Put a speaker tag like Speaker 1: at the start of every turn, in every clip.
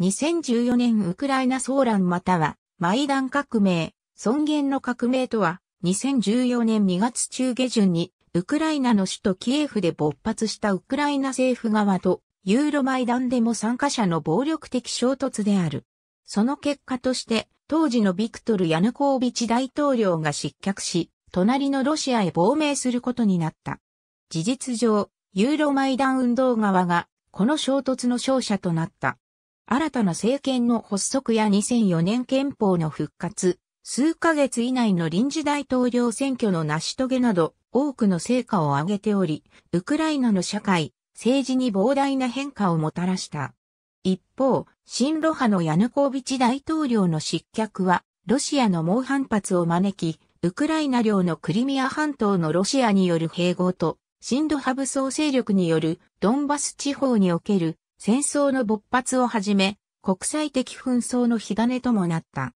Speaker 1: 2014年ウクライナ騒乱またはマイダン革命、尊厳の革命とは2014年2月中下旬にウクライナの首都キエフで勃発したウクライナ政府側とユーロマイダンでも参加者の暴力的衝突である。その結果として当時のビクトル・ヤヌコービチ大統領が失脚し、隣のロシアへ亡命することになった。事実上、ユーロマイダン運動側がこの衝突の勝者となった。新たな政権の発足や2004年憲法の復活、数ヶ月以内の臨時大統領選挙の成し遂げなど、多くの成果を上げており、ウクライナの社会、政治に膨大な変化をもたらした。一方、新ロ派のヤヌコービチ大統領の失脚は、ロシアの猛反発を招き、ウクライナ領のクリミア半島のロシアによる併合と、新ロ派武装勢力によるドンバス地方における戦争の勃発をはじめ、国際的紛争の火種ともなった。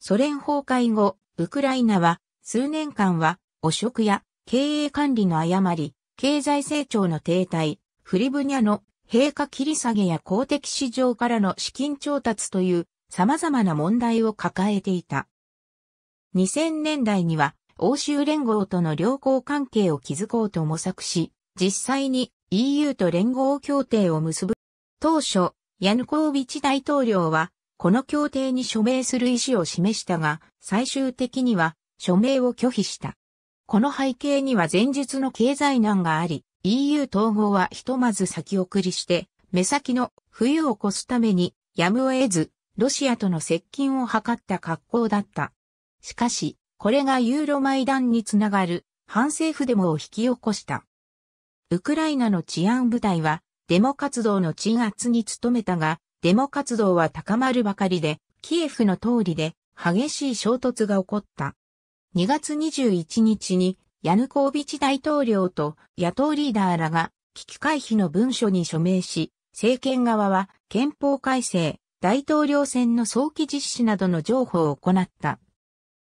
Speaker 1: ソ連崩壊後、ウクライナは数年間は汚職や経営管理の誤り、経済成長の停滞、フリブニャの陛下切り下げや公的市場からの資金調達という様々な問題を抱えていた。2000年代には欧州連合との良好関係を築こうと模索し、実際に EU と連合協定を結ぶ当初、ヤヌコービチ大統領は、この協定に署名する意思を示したが、最終的には署名を拒否した。この背景には前述の経済難があり、EU 統合はひとまず先送りして、目先の冬を越すために、やむを得ず、ロシアとの接近を図った格好だった。しかし、これがユーロマイダンにつながる反政府デモを引き起こした。ウクライナの治安部隊はデモ活動の鎮圧に努めたが、デモ活動は高まるばかりで、キエフの通りで激しい衝突が起こった。2月21日にヤヌコービチ大統領と野党リーダーらが危機回避の文書に署名し、政権側は憲法改正、大統領選の早期実施などの譲歩を行った。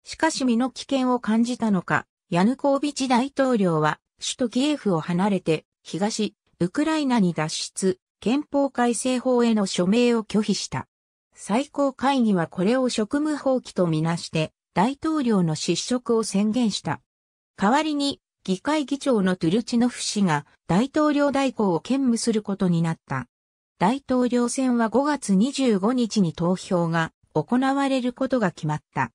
Speaker 1: しかし身の危険を感じたのか、ヤヌコービチ大統領は首都キエフを離れて東ウクライナに脱出、憲法改正法への署名を拒否した。最高会議はこれを職務放棄とみなして、大統領の失職を宣言した。代わりに、議会議長のトゥルチノフ氏が大統領代行を兼務することになった。大統領選は5月25日に投票が行われることが決まった。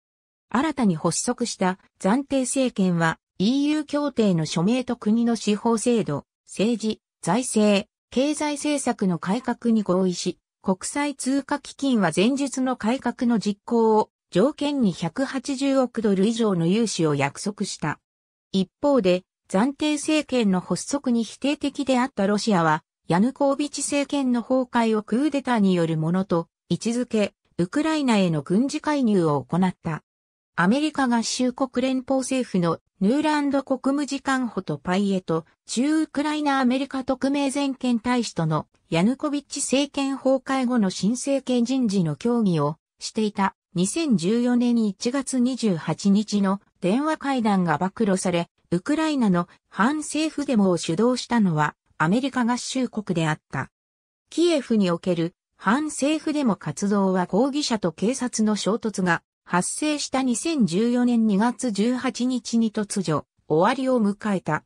Speaker 1: 新たに発足した暫定政権は EU 協定の署名と国の司法制度、政治、財政、経済政策の改革に合意し、国際通貨基金は前述の改革の実行を条件に180億ドル以上の融資を約束した。一方で、暫定政権の発足に否定的であったロシアは、ヤヌコービチ政権の崩壊をクーデターによるものと位置づけ、ウクライナへの軍事介入を行った。アメリカ合衆国連邦政府のヌーランド国務次官補とパイエと、中ウクライナアメリカ特命全権大使とのヤヌコビッチ政権崩壊後の新政権人事の協議をしていた2014年1月28日の電話会談が暴露され、ウクライナの反政府デモを主導したのはアメリカ合衆国であった。キエフにおける反政府デモ活動は抗議者と警察の衝突が発生した2014年2月18日に突如、終わりを迎えた。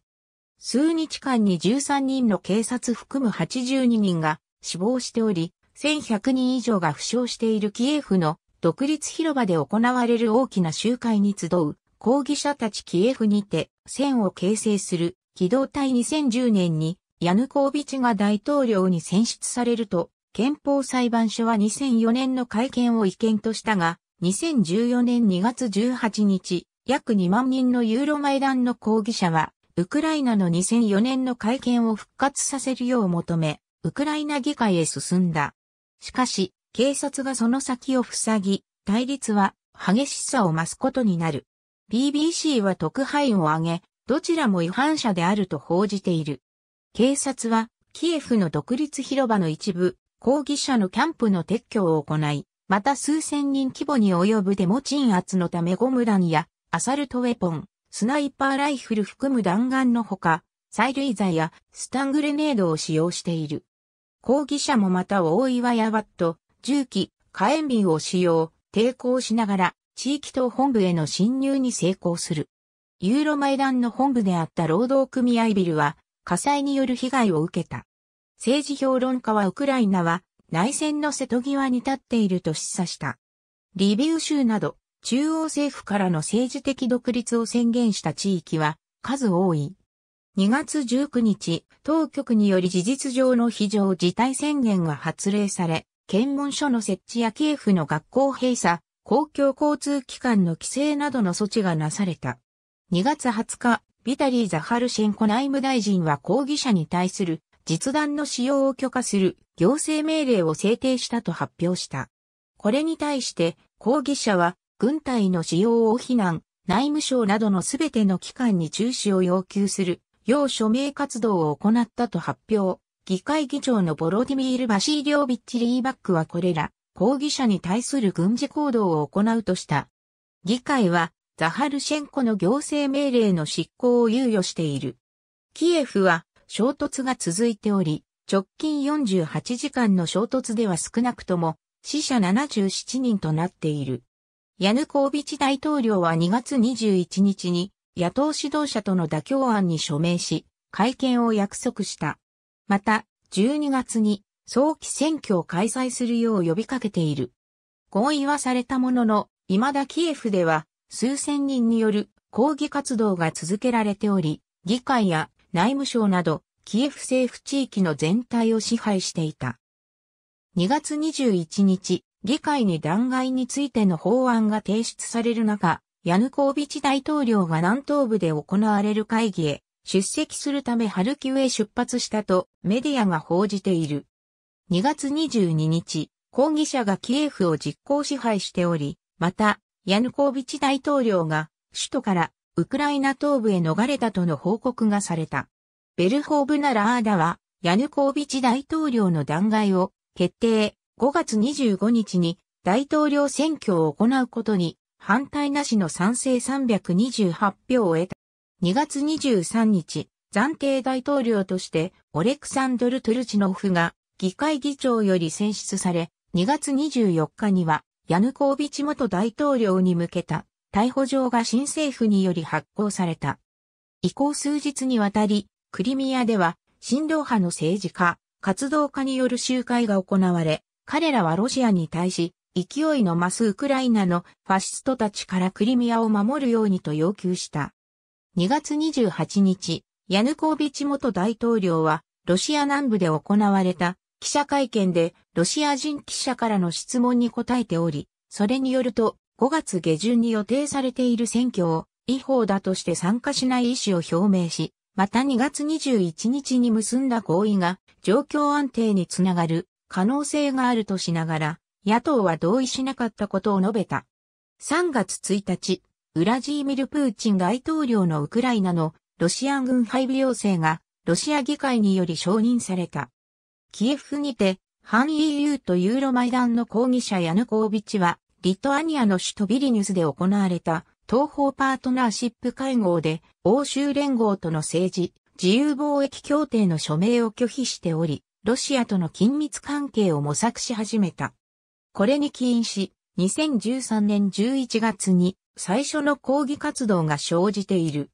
Speaker 1: 数日間に13人の警察含む82人が死亡しており、1100人以上が負傷しているキエフの独立広場で行われる大きな集会に集う抗議者たちキエフにて線を形成する機動隊2010年にヤヌコービチが大統領に選出されると憲法裁判所は2004年の会見を違憲としたが2014年2月18日、約2万人のユーロマイダンの抗議者は、ウクライナの2004年の会見を復活させるよう求め、ウクライナ議会へ進んだ。しかし、警察がその先を塞ぎ、対立は激しさを増すことになる。BBC は特派員を挙げ、どちらも違反者であると報じている。警察は、キエフの独立広場の一部、抗議者のキャンプの撤去を行い、また数千人規模に及ぶデモ鎮圧のためゴム弾やアサルトウェポン、スナイパーライフル含む弾丸のほか、催涙剤やスタングレネードを使用している。抗議者もまた大岩やワット、銃器、火炎瓶を使用、抵抗しながら地域党本部への侵入に成功する。ユーロマイダンの本部であった労働組合ビルは火災による被害を受けた。政治評論家はウクライナは内戦の瀬戸際に立っていると示唆した。リビウ州など、中央政府からの政治的独立を宣言した地域は数多い。2月19日、当局により事実上の非常事態宣言が発令され、検問所の設置やキエフの学校閉鎖、公共交通機関の規制などの措置がなされた。2月20日、ビタリー・ザハルシェンコ内務大臣は抗議者に対する実弾の使用を許可する行政命令を制定したと発表した。これに対して抗議者は軍隊の使用を非難、内務省などのすべての機関に中止を要求する、要署名活動を行ったと発表。議会議長のボロディミール・バシーリョービッチ・リーバックはこれら、抗議者に対する軍事行動を行うとした。議会は、ザハルシェンコの行政命令の執行を猶予している。キエフは、衝突が続いており、直近48時間の衝突では少なくとも死者77人となっている。ヤヌコービチ大統領は2月21日に野党指導者との妥協案に署名し、会見を約束した。また、12月に早期選挙を開催するよう呼びかけている。合意はされたものの、未だキエフでは数千人による抗議活動が続けられており、議会や内務省など、キエフ政府地域の全体を支配していた。2月21日、議会に弾劾についての法案が提出される中、ヤヌコービチ大統領が南東部で行われる会議へ出席するためハルキウへ出発したとメディアが報じている。2月22日、抗議者がキエフを実行支配しており、また、ヤヌコービチ大統領が首都からウクライナ東部へ逃れたとの報告がされた。ベルホーブナラーダは、ヤヌコービチ大統領の弾劾を決定、5月25日に大統領選挙を行うことに反対なしの賛成328票を得た。2月23日、暫定大統領としてオレクサンドル・トゥルチノフが議会議長より選出され、2月24日にはヤヌコービチ元大統領に向けた逮捕状が新政府により発行された。以降数日にわたり、クリミアでは、新動派の政治家、活動家による集会が行われ、彼らはロシアに対し、勢いの増すウクライナのファシストたちからクリミアを守るようにと要求した。2月28日、ヤヌコービチ元大統領は、ロシア南部で行われた記者会見で、ロシア人記者からの質問に答えており、それによると、5月下旬に予定されている選挙を違法だとして参加しない意思を表明し、また2月21日に結んだ合意が状況安定につながる可能性があるとしながら、野党は同意しなかったことを述べた。3月1日、ウラジーミル・プーチン大統領のウクライナのロシア軍配備要請がロシア議会により承認された。キエフにて、反 EU とユーロマイダンの抗議者ヤヌコービチはリトアニアの首都ビリニュスで行われた東方パートナーシップ会合で欧州連合との政治、自由貿易協定の署名を拒否しており、ロシアとの緊密関係を模索し始めた。これに起因し、2013年11月に最初の抗議活動が生じている。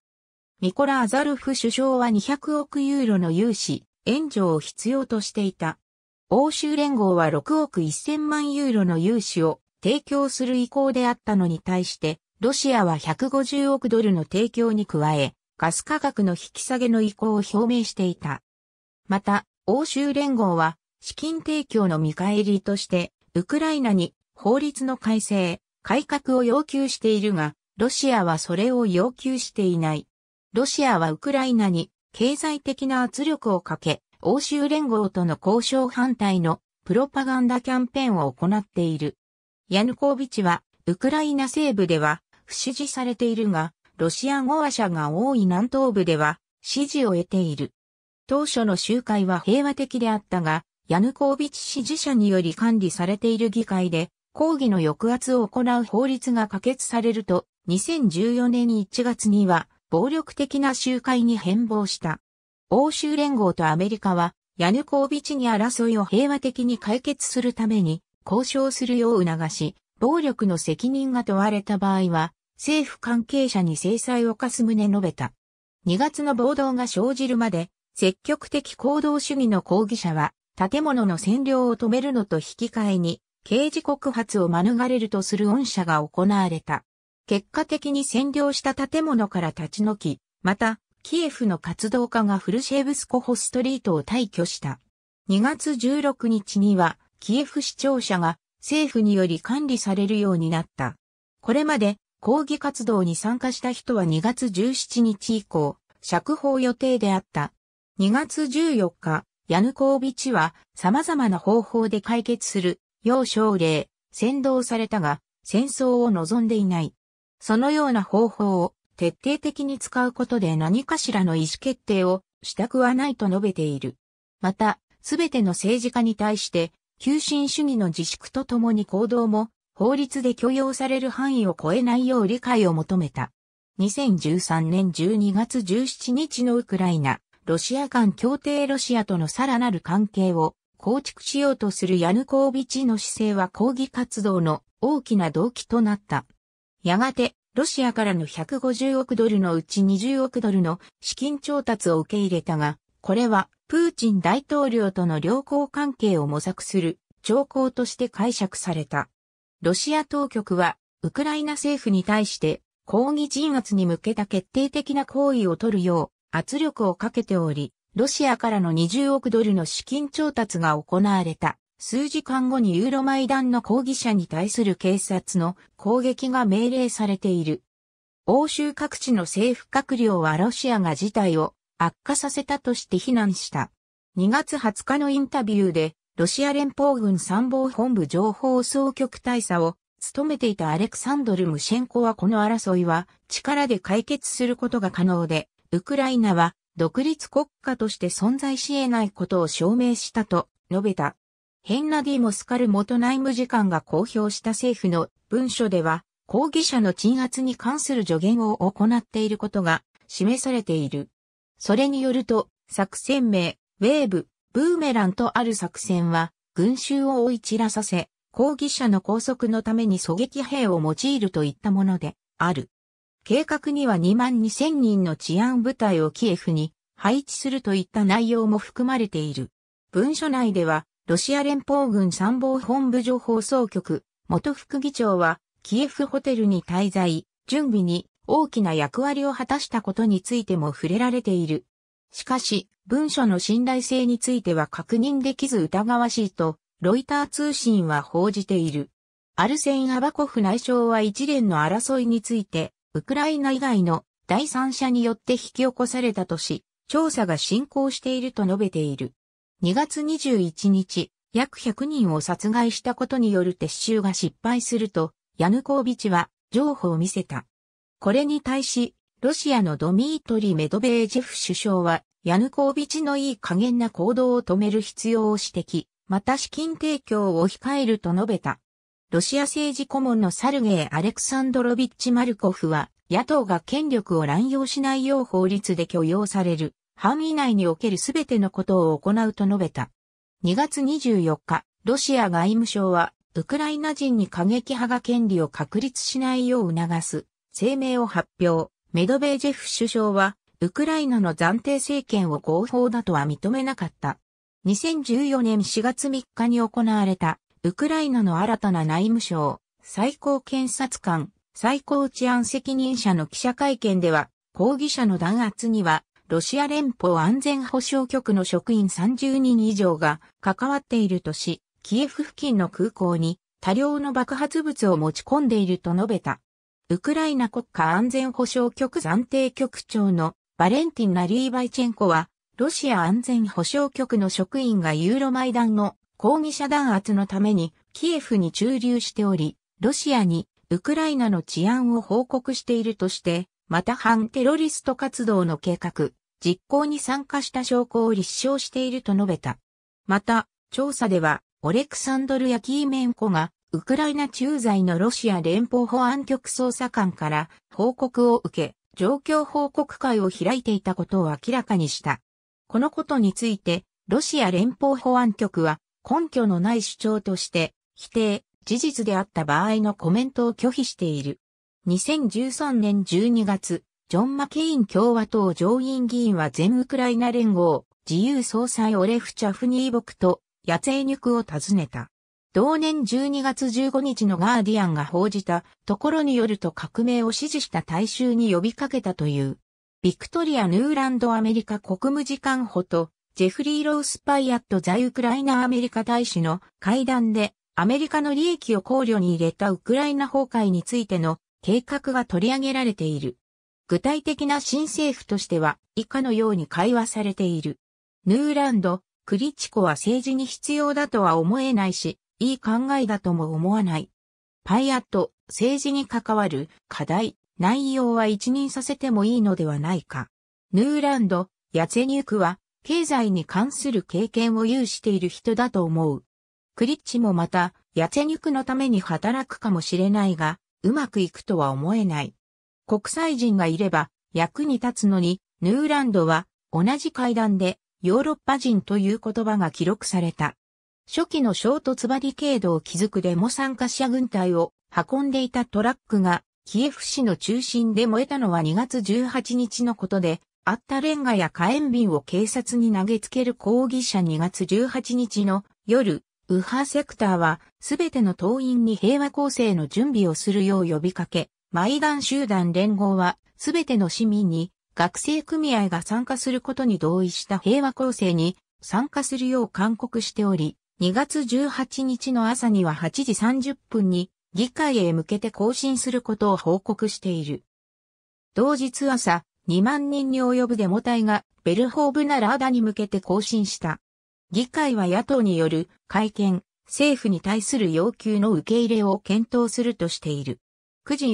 Speaker 1: ニコラ・アザルフ首相は200億ユーロの融資、援助を必要としていた。欧州連合は6億1000万ユーロの融資を提供する意向であったのに対して、ロシアは150億ドルの提供に加え、ガス価格の引き下げの意向を表明していた。また、欧州連合は、資金提供の見返りとして、ウクライナに法律の改正、改革を要求しているが、ロシアはそれを要求していない。ロシアはウクライナに経済的な圧力をかけ、欧州連合との交渉反対のプロパガンダキャンペーンを行っている。ヤヌコービチは、ウクライナ西部では、不支持されているが、ロシア語話者が多い南東部では、支持を得ている。当初の集会は平和的であったが、ヤヌコービチ支持者により管理されている議会で、抗議の抑圧を行う法律が可決されると、2014年1月には、暴力的な集会に変貌した。欧州連合とアメリカは、ヤヌコービチに争いを平和的に解決するために、交渉するよう促し、暴力の責任が問われた場合は、政府関係者に制裁を課す旨述べた。2月の暴動が生じるまで、積極的行動主義の抗議者は、建物の占領を止めるのと引き換えに、刑事告発を免れるとする恩赦が行われた。結果的に占領した建物から立ち退き、また、キエフの活動家がフルシェーブスコホストリートを退去した。2月16日には、キエフ市庁舎が政府により管理されるようになった。これまで抗議活動に参加した人は2月17日以降、釈放予定であった。2月14日、ヤヌコービチは様々な方法で解決する、要奨励、先導されたが、戦争を望んでいない。そのような方法を徹底的に使うことで何かしらの意思決定をしたくはないと述べている。また、すべての政治家に対して急進主義の自粛とともに行動も法律で許容される範囲を超えないよう理解を求めた。2013年12月17日のウクライナ、ロシア間協定ロシアとのさらなる関係を構築しようとするヤヌコービチの姿勢は抗議活動の大きな動機となった。やがて、ロシアからの150億ドルのうち20億ドルの資金調達を受け入れたが、これはプーチン大統領との良好関係を模索する兆候として解釈された。ロシア当局は、ウクライナ政府に対して抗議鎮圧に向けた決定的な行為を取るよう圧力をかけており、ロシアからの20億ドルの資金調達が行われた。数時間後にユーロマイダンの抗議者に対する警察の攻撃が命令されている。欧州各地の政府閣僚はロシアが事態を悪化させたとして非難した。2月20日のインタビューで、ロシア連邦軍参謀本部情報総局大佐を務めていたアレクサンドル・ムシェンコはこの争いは力で解決することが可能で、ウクライナは独立国家として存在し得ないことを証明したと述べた。ヘンナディ・モスカル元内務次官が公表した政府の文書では、抗議者の鎮圧に関する助言を行っていることが示されている。それによると、作戦名、ウェーブ、ブーメランとある作戦は、群衆を追い散らさせ、抗議者の拘束のために狙撃兵を用いるといったもので、ある。計画には2万2000人の治安部隊をキエフに配置するといった内容も含まれている。文書内では、ロシア連邦軍参謀本部情報総局、元副議長は、キエフホテルに滞在、準備に大きな役割を果たしたことについても触れられている。しかし、文書の信頼性については確認できず疑わしいと、ロイター通信は報じている。アルセン・アバコフ内相は一連の争いについて、ウクライナ以外の第三者によって引き起こされたとし、調査が進行していると述べている。2月21日、約100人を殺害したことによる撤収が失敗すると、ヤヌコービチは、情報を見せた。これに対し、ロシアのドミートリ・メドベージェフ首相は、ヤヌコービチのいい加減な行動を止める必要を指摘、また資金提供を控えると述べた。ロシア政治顧問のサルゲイ・アレクサンドロビッチ・マルコフは、野党が権力を乱用しないよう法律で許容される範囲内における全てのことを行うと述べた。2月24日、ロシア外務省は、ウクライナ人に過激派が権利を確立しないよう促す声明を発表、メドベージェフ首相は、ウクライナの暫定政権を合法だとは認めなかった。2014年4月3日に行われた、ウクライナの新たな内務省、最高検察官、最高治安責任者の記者会見では、抗議者の弾圧には、ロシア連邦安全保障局の職員30人以上が関わっているとし、キエフ付近の空港に多量の爆発物を持ち込んでいると述べた。ウクライナ国家安全保障局暫定局長のバレンティン・ナリーバイチェンコは、ロシア安全保障局の職員がユーロマイダンの抗議者弾圧のためにキエフに駐留しており、ロシアにウクライナの治安を報告しているとして、また反テロリスト活動の計画、実行に参加した証拠を立証していると述べた。また、調査では、オレクサンドル・ヤキーメンコがウクライナ駐在のロシア連邦保安局捜査官から報告を受け、状況報告会を開いていたことを明らかにした。このことについて、ロシア連邦保安局は根拠のない主張として、否定、事実であった場合のコメントを拒否している。2013年12月、ジョン・マケイン共和党上院議員は全ウクライナ連合、自由総裁オレフ・チャフニーボクと、野生肉を訪ねた。同年12月15日のガーディアンが報じたところによると革命を支持した大衆に呼びかけたという。ビクトリア・ヌーランドアメリカ国務次官補とジェフリー・ロース・パイアット在ウクライナアメリカ大使の会談でアメリカの利益を考慮に入れたウクライナ崩壊についての計画が取り上げられている。具体的な新政府としては以下のように会話されている。ヌーランド、クリチコは政治に必要だとは思えないし、いい考えだとも思わない。パイアット、政治に関わる課題、内容は一任させてもいいのではないか。ヌーランド、ヤツェニュークは、経済に関する経験を有している人だと思う。クリッチもまた、ヤツェニュクのために働くかもしれないが、うまくいくとは思えない。国際人がいれば、役に立つのに、ヌーランドは、同じ階段で、ヨーロッパ人という言葉が記録された。初期の衝突バリケードを築くデモ参加者軍隊を運んでいたトラックがキエフ市の中心で燃えたのは2月18日のことで、あったレンガや火炎瓶を警察に投げつける抗議者2月18日の夜、右派セクターはすべての党員に平和構成の準備をするよう呼びかけ、マイダン集団連合はすべての市民に学生組合が参加することに同意した平和構成に参加するよう勧告しており、2月18日の朝には8時30分に議会へ向けて更新することを報告している。同日朝、2万人に及ぶデモ隊がベルホーブナラーダに向けて更新した。議会は野党による会見、政府に対する要求の受け入れを検討するとしている。9時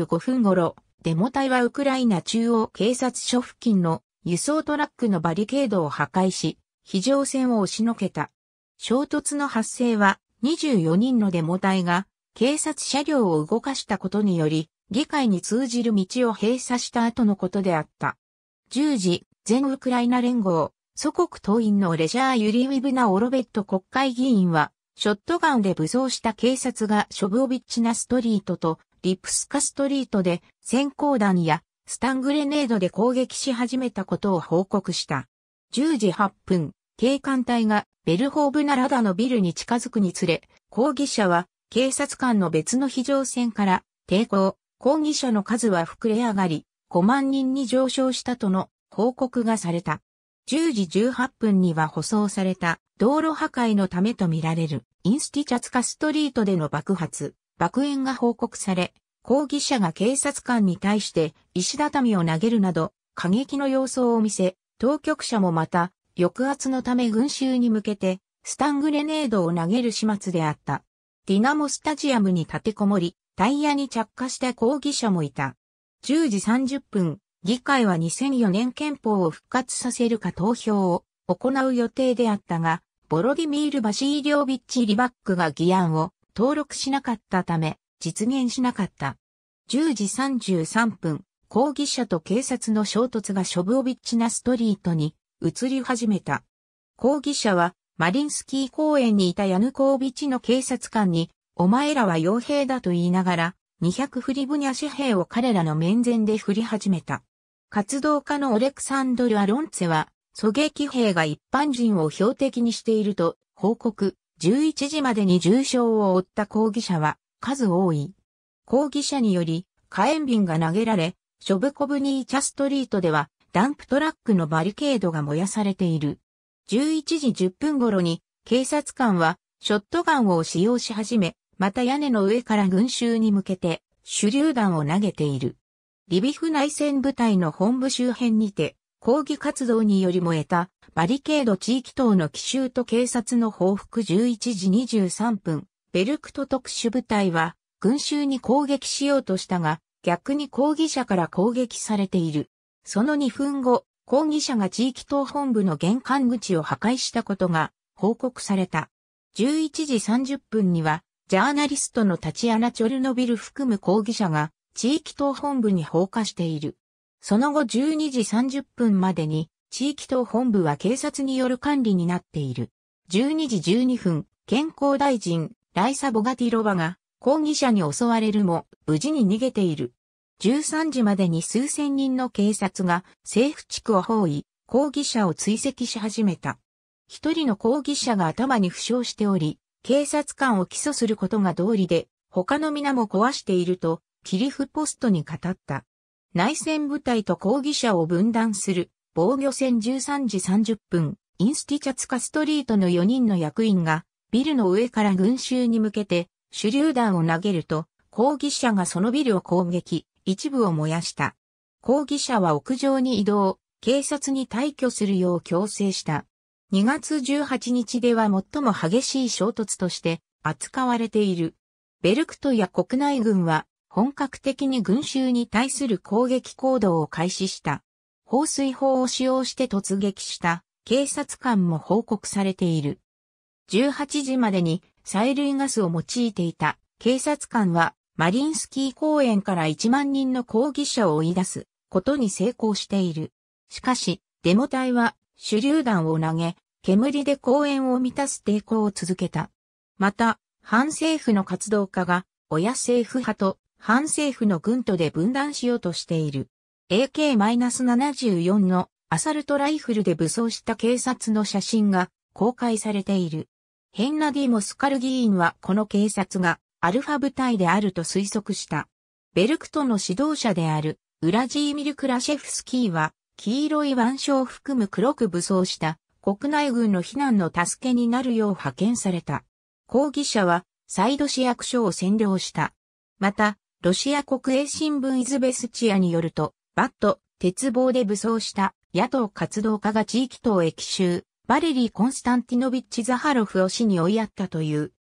Speaker 1: 45分頃、デモ隊はウクライナ中央警察署付近の輸送トラックのバリケードを破壊し、非常線を押しのけた。衝突の発生は24人のデモ隊が警察車両を動かしたことにより、議会に通じる道を閉鎖した後のことであった。10時、全ウクライナ連合、祖国党員のレジャー・ユリウィブナ・オロベット国会議員は、ショットガンで武装した警察がショブオビッチナストリートとリプスカストリートで閃光弾やスタングレネードで攻撃し始めたことを報告した。10時8分、警官隊がベルホーブナラダのビルに近づくにつれ、抗議者は警察官の別の非常線から抵抗、抗議者の数は膨れ上がり、5万人に上昇したとの報告がされた。10時18分には舗装された道路破壊のためとみられるインスティチャツカストリートでの爆発、爆炎が報告され、抗議者が警察官に対して石畳を投げるなど過激の様相を見せ、当局者もまた抑圧のため群衆に向けて、スタングレネードを投げる始末であった。ディナモスタジアムに立てこもり、タイヤに着火した抗議者もいた。10時30分、議会は2004年憲法を復活させるか投票を行う予定であったが、ボロディミール・バシーリョービッチ・リバックが議案を登録しなかったため、実現しなかった。10時33分、抗議者と警察の衝突がショブオビッチナストリートに移り始めた。抗議者は、マリンスキー公園にいたヤヌコービチの警察官に、お前らは傭兵だと言いながら、200フリブニャ紙幣を彼らの面前で振り始めた。活動家のオレクサンドル・アロンツェは、狙撃兵が一般人を標的にしていると報告、11時までに重傷を負った抗議者は数多い。抗議者により火炎瓶が投げられ、ショブコブニーチャストリートではダンプトラックのバリケードが燃やされている。11時10分頃に警察官はショットガンを使用し始め、また屋根の上から群衆に向けて手榴弾を投げている。リビフ内戦部隊の本部周辺にて抗議活動により燃えたバリケード地域等の奇襲と警察の報復11時23分、ベルクト特殊部隊は群衆に攻撃しようとしたが、逆に抗議者から攻撃されている。その2分後、抗議者が地域党本部の玄関口を破壊したことが報告された。11時30分には、ジャーナリストのタチアナ・チョルノビル含む抗議者が地域党本部に放火している。その後12時30分までに、地域党本部は警察による管理になっている。12時12分、健康大臣、ライサ・ボガティロバが抗議者に襲われるも無事に逃げている。13時までに数千人の警察が政府地区を包囲、抗議者を追跡し始めた。一人の抗議者が頭に負傷しており、警察官を起訴することが道理で、他の皆も壊していると、キリフポストに語った。内戦部隊と抗議者を分断する防御戦13時30分、インスティチャツカストリートの4人の役員が、ビルの上から群衆に向けて手榴弾を投げると、抗議者がそのビルを攻撃、一部を燃やした。抗議者は屋上に移動、警察に退去するよう強制した。2月18日では最も激しい衝突として扱われている。ベルクトや国内軍は本格的に群衆に対する攻撃行動を開始した。放水砲を使用して突撃した警察官も報告されている。18時までに催涙ガスを用いていた警察官はマリンスキー公園から1万人の抗議者を追い出すことに成功している。しかし、デモ隊は手榴弾を投げ、煙で公園を満たす抵抗を続けた。また、反政府の活動家が、親政府派と反政府の軍とで分断しようとしている。AK-74 のアサルトライフルで武装した警察の写真が公開されている。ヘンナディ・モスカル議員はこの警察がアルファ部隊であると推測した。ベルクトの指導者であるウラジーミル・クラシェフスキーは、黄色い腕章を含む黒く武装した国内軍の避難の助けになるよう派遣された。抗議者は、サイド市役所を占領した。また、ロシア国営新聞イズベスチアによると、バット、鉄棒で武装した野党活動家が地域党へ奇襲、バレリー・コンスタンティノビッチ・ザハロフを死に追いやったという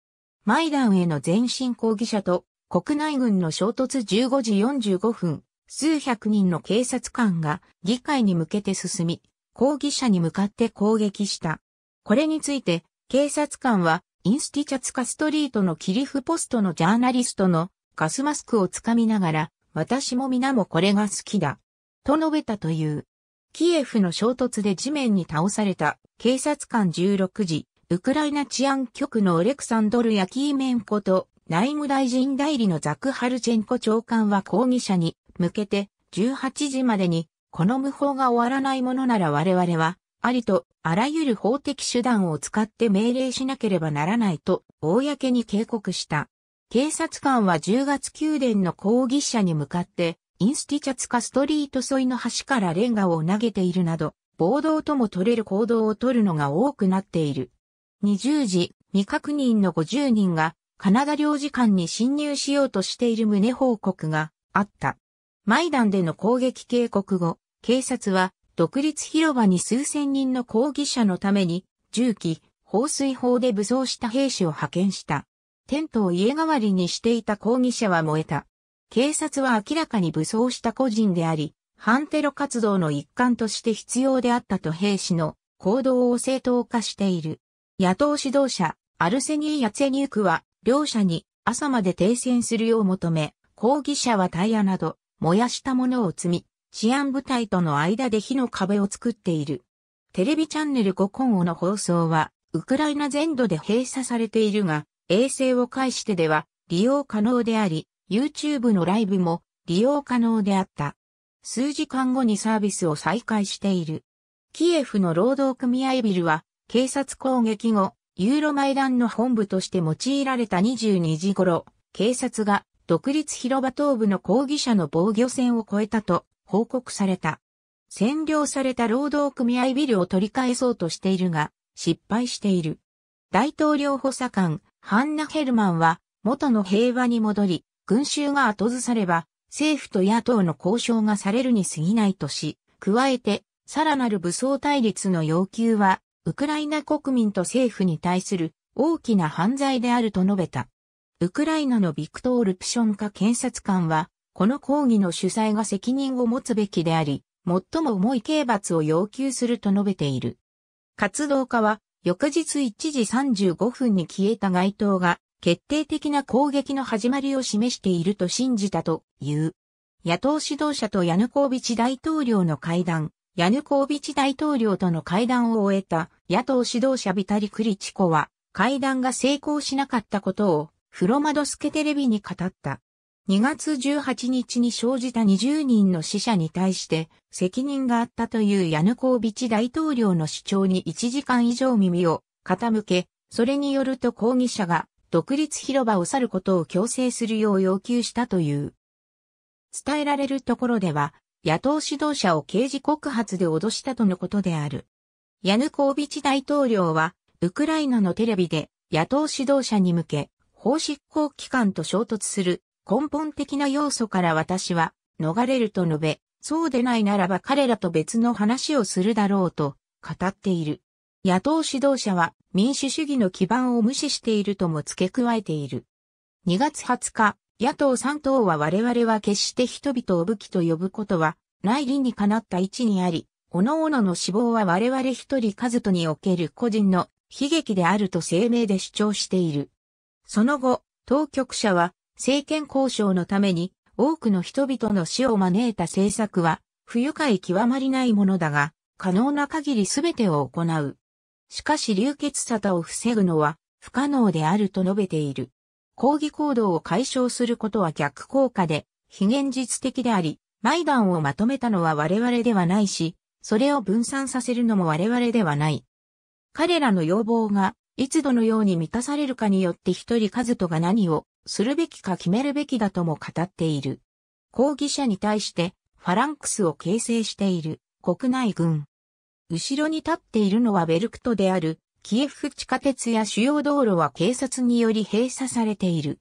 Speaker 1: マイダンへの前進抗議者と国内軍の衝突15時45分、数百人の警察官が議会に向けて進み、抗議者に向かって攻撃した。これについて、警察官は、インスティチャツカストリートのキリフポストのジャーナリストのガスマスクをつかみながら、私も皆もこれが好きだ。と述べたという。キエフの衝突で地面に倒された警察官16時ウクライナ治安局のオレクサンドル・ヤキーメンコと内務大臣代理のザク・ハルチェンコ長官は抗議者に向けて18時までにこの無法が終わらないものなら我々はありとあらゆる法的手段を使って命令しなければならないと公に警告した。警察官は10月宮殿の抗議者に向かってインスティチャツカストリート沿いの橋からレンガを投げているなど暴動とも取れる行動を取るのが多くなっている。20時未確認の50人がカナダ領事館に侵入しようとしている旨報告があった。マイダンでの攻撃警告後、警察は独立広場に数千人の抗議者のために銃器、放水砲で武装した兵士を派遣した。テントを家代わりにしていた抗議者は燃えた。警察は明らかに武装した個人であり、反テロ活動の一環として必要であったと兵士の行動を正当化している。野党指導者、アルセニー・ヤツェニュークは、両者に朝まで停戦するよう求め、抗議者はタイヤなど、燃やしたものを積み、治安部隊との間で火の壁を作っている。テレビチャンネル5今後の放送は、ウクライナ全土で閉鎖されているが、衛星を介してでは利用可能であり、YouTube のライブも利用可能であった。数時間後にサービスを再開している。キエフの労働組合ビルは警察攻撃後、ユーロマイダンの本部として用いられた22時頃、警察が独立広場東部の抗議者の防御線を越えたと報告された。占領された労働組合ビルを取り返そうとしているが、失敗している。大統領補佐官、ハンナ・ヘルマンは、元の平和に戻り、群衆が後ずされば、政府と野党の交渉がされるに過ぎないとし、加えて、さらなる武装対立の要求はウクライナ国民と政府に対する大きな犯罪であると述べた。ウクライナのビクトール・プションカ検察官は、この抗議の主催が責任を持つべきであり、最も重い刑罰を要求すると述べている。活動家は、翌日1時35分に消えた街灯が、決定的な攻撃の始まりを示していると信じたという。野党指導者とヤヌコービチ大統領の会談、ヤヌコービチ大統領との会談を終えた野党指導者ビタリ・クリチコは会談が成功しなかったことをフロマドスケテレビに語った。2月18日に生じた20人の死者に対して責任があったというヤヌコービチ大統領の主張に1時間以上耳を傾け、それによると抗議者が独立広場を去ることを強制するよう要求したという。伝えられるところでは、野党指導者を刑事告発で脅したとのことである。ヤヌコービチ大統領は、ウクライナのテレビで野党指導者に向け、法執行機関と衝突する根本的な要素から私は逃れると述べ、そうでないならば彼らと別の話をするだろうと語っている。野党指導者は民主主義の基盤を無視しているとも付け加えている。2月20日、野党3党は我々は決して人々を武器と呼ぶことは、内い理にかなった位置にあり、各々の死亡は我々一人数とにおける個人の悲劇であると声明で主張している。その後、当局者は政権交渉のために多くの人々の死を招いた政策は不愉快極まりないものだが、可能な限り全てを行う。しかし流血沙汰を防ぐのは不可能であると述べている。抗議行動を解消することは逆効果で、非現実的であり、マイダンをまとめたのは我々ではないし、それを分散させるのも我々ではない。彼らの要望が、いつどのように満たされるかによって一人カズトが何をするべきか決めるべきだとも語っている。抗議者に対してファランクスを形成している国内軍。後ろに立っているのはベルクトであるキエフ地下鉄や主要道路は警察により閉鎖されている。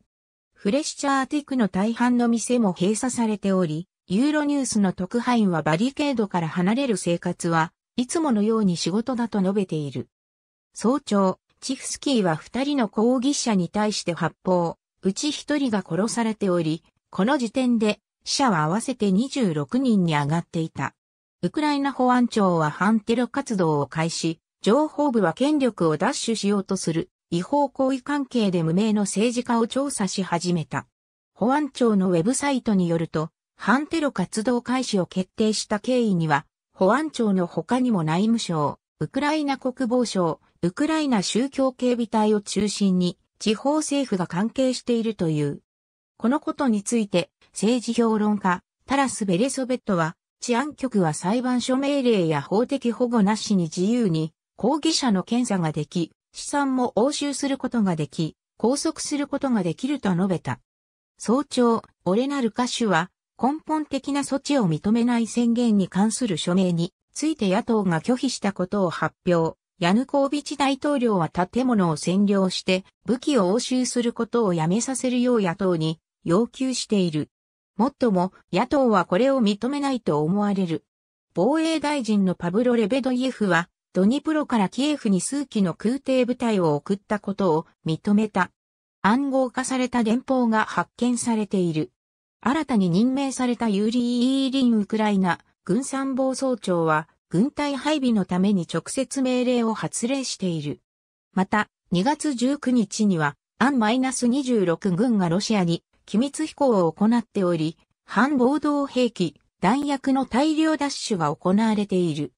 Speaker 1: フレッシャーティクの大半の店も閉鎖されており、ユーロニュースの特派員はバリケードから離れる生活はいつものように仕事だと述べている。早朝、チフスキーは二人の抗議者に対して発砲、うち一人が殺されており、この時点で死者は合わせて26人に上がっていた。ウクライナ保安庁は反テロ活動を開始、情報部は権力を奪取しようとする違法行為関係で無名の政治家を調査し始めた。保安庁のウェブサイトによると、反テロ活動開始を決定した経緯には、保安庁の他にも内務省、ウクライナ国防省、ウクライナ宗教警備隊を中心に地方政府が関係しているという。このことについて政治評論家タラス・ベレソベットは治安局は裁判所命令や法的保護なしに自由に抗議者の検査ができ、資産も押収することができ、拘束することができると述べた。早朝、オレナルカは根本的な措置を認めない宣言に関する署名について野党が拒否したことを発表。ヤヌコービチ大統領は建物を占領して武器を押収することをやめさせるよう野党に要求している。もっとも野党はこれを認めないと思われる。防衛大臣のパブロ・レベドイエフはドニプロからキエフに数機の空挺部隊を送ったことを認めた。暗号化された電報が発見されている。新たに任命されたユーリー・イーリン・ウクライナ軍参謀総長は、軍隊配備のために直接命令を発令している。また、2月19日には、アン -26 軍がロシアに機密飛行を行っており、反暴動兵器、弾薬の大量奪取が行われている。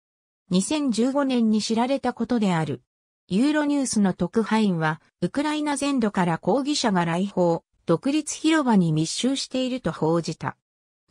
Speaker 1: 2015年に知られたことである。ユーロニュースの特派員は、ウクライナ全土から抗議者が来訪、独立広場に密集していると報じた。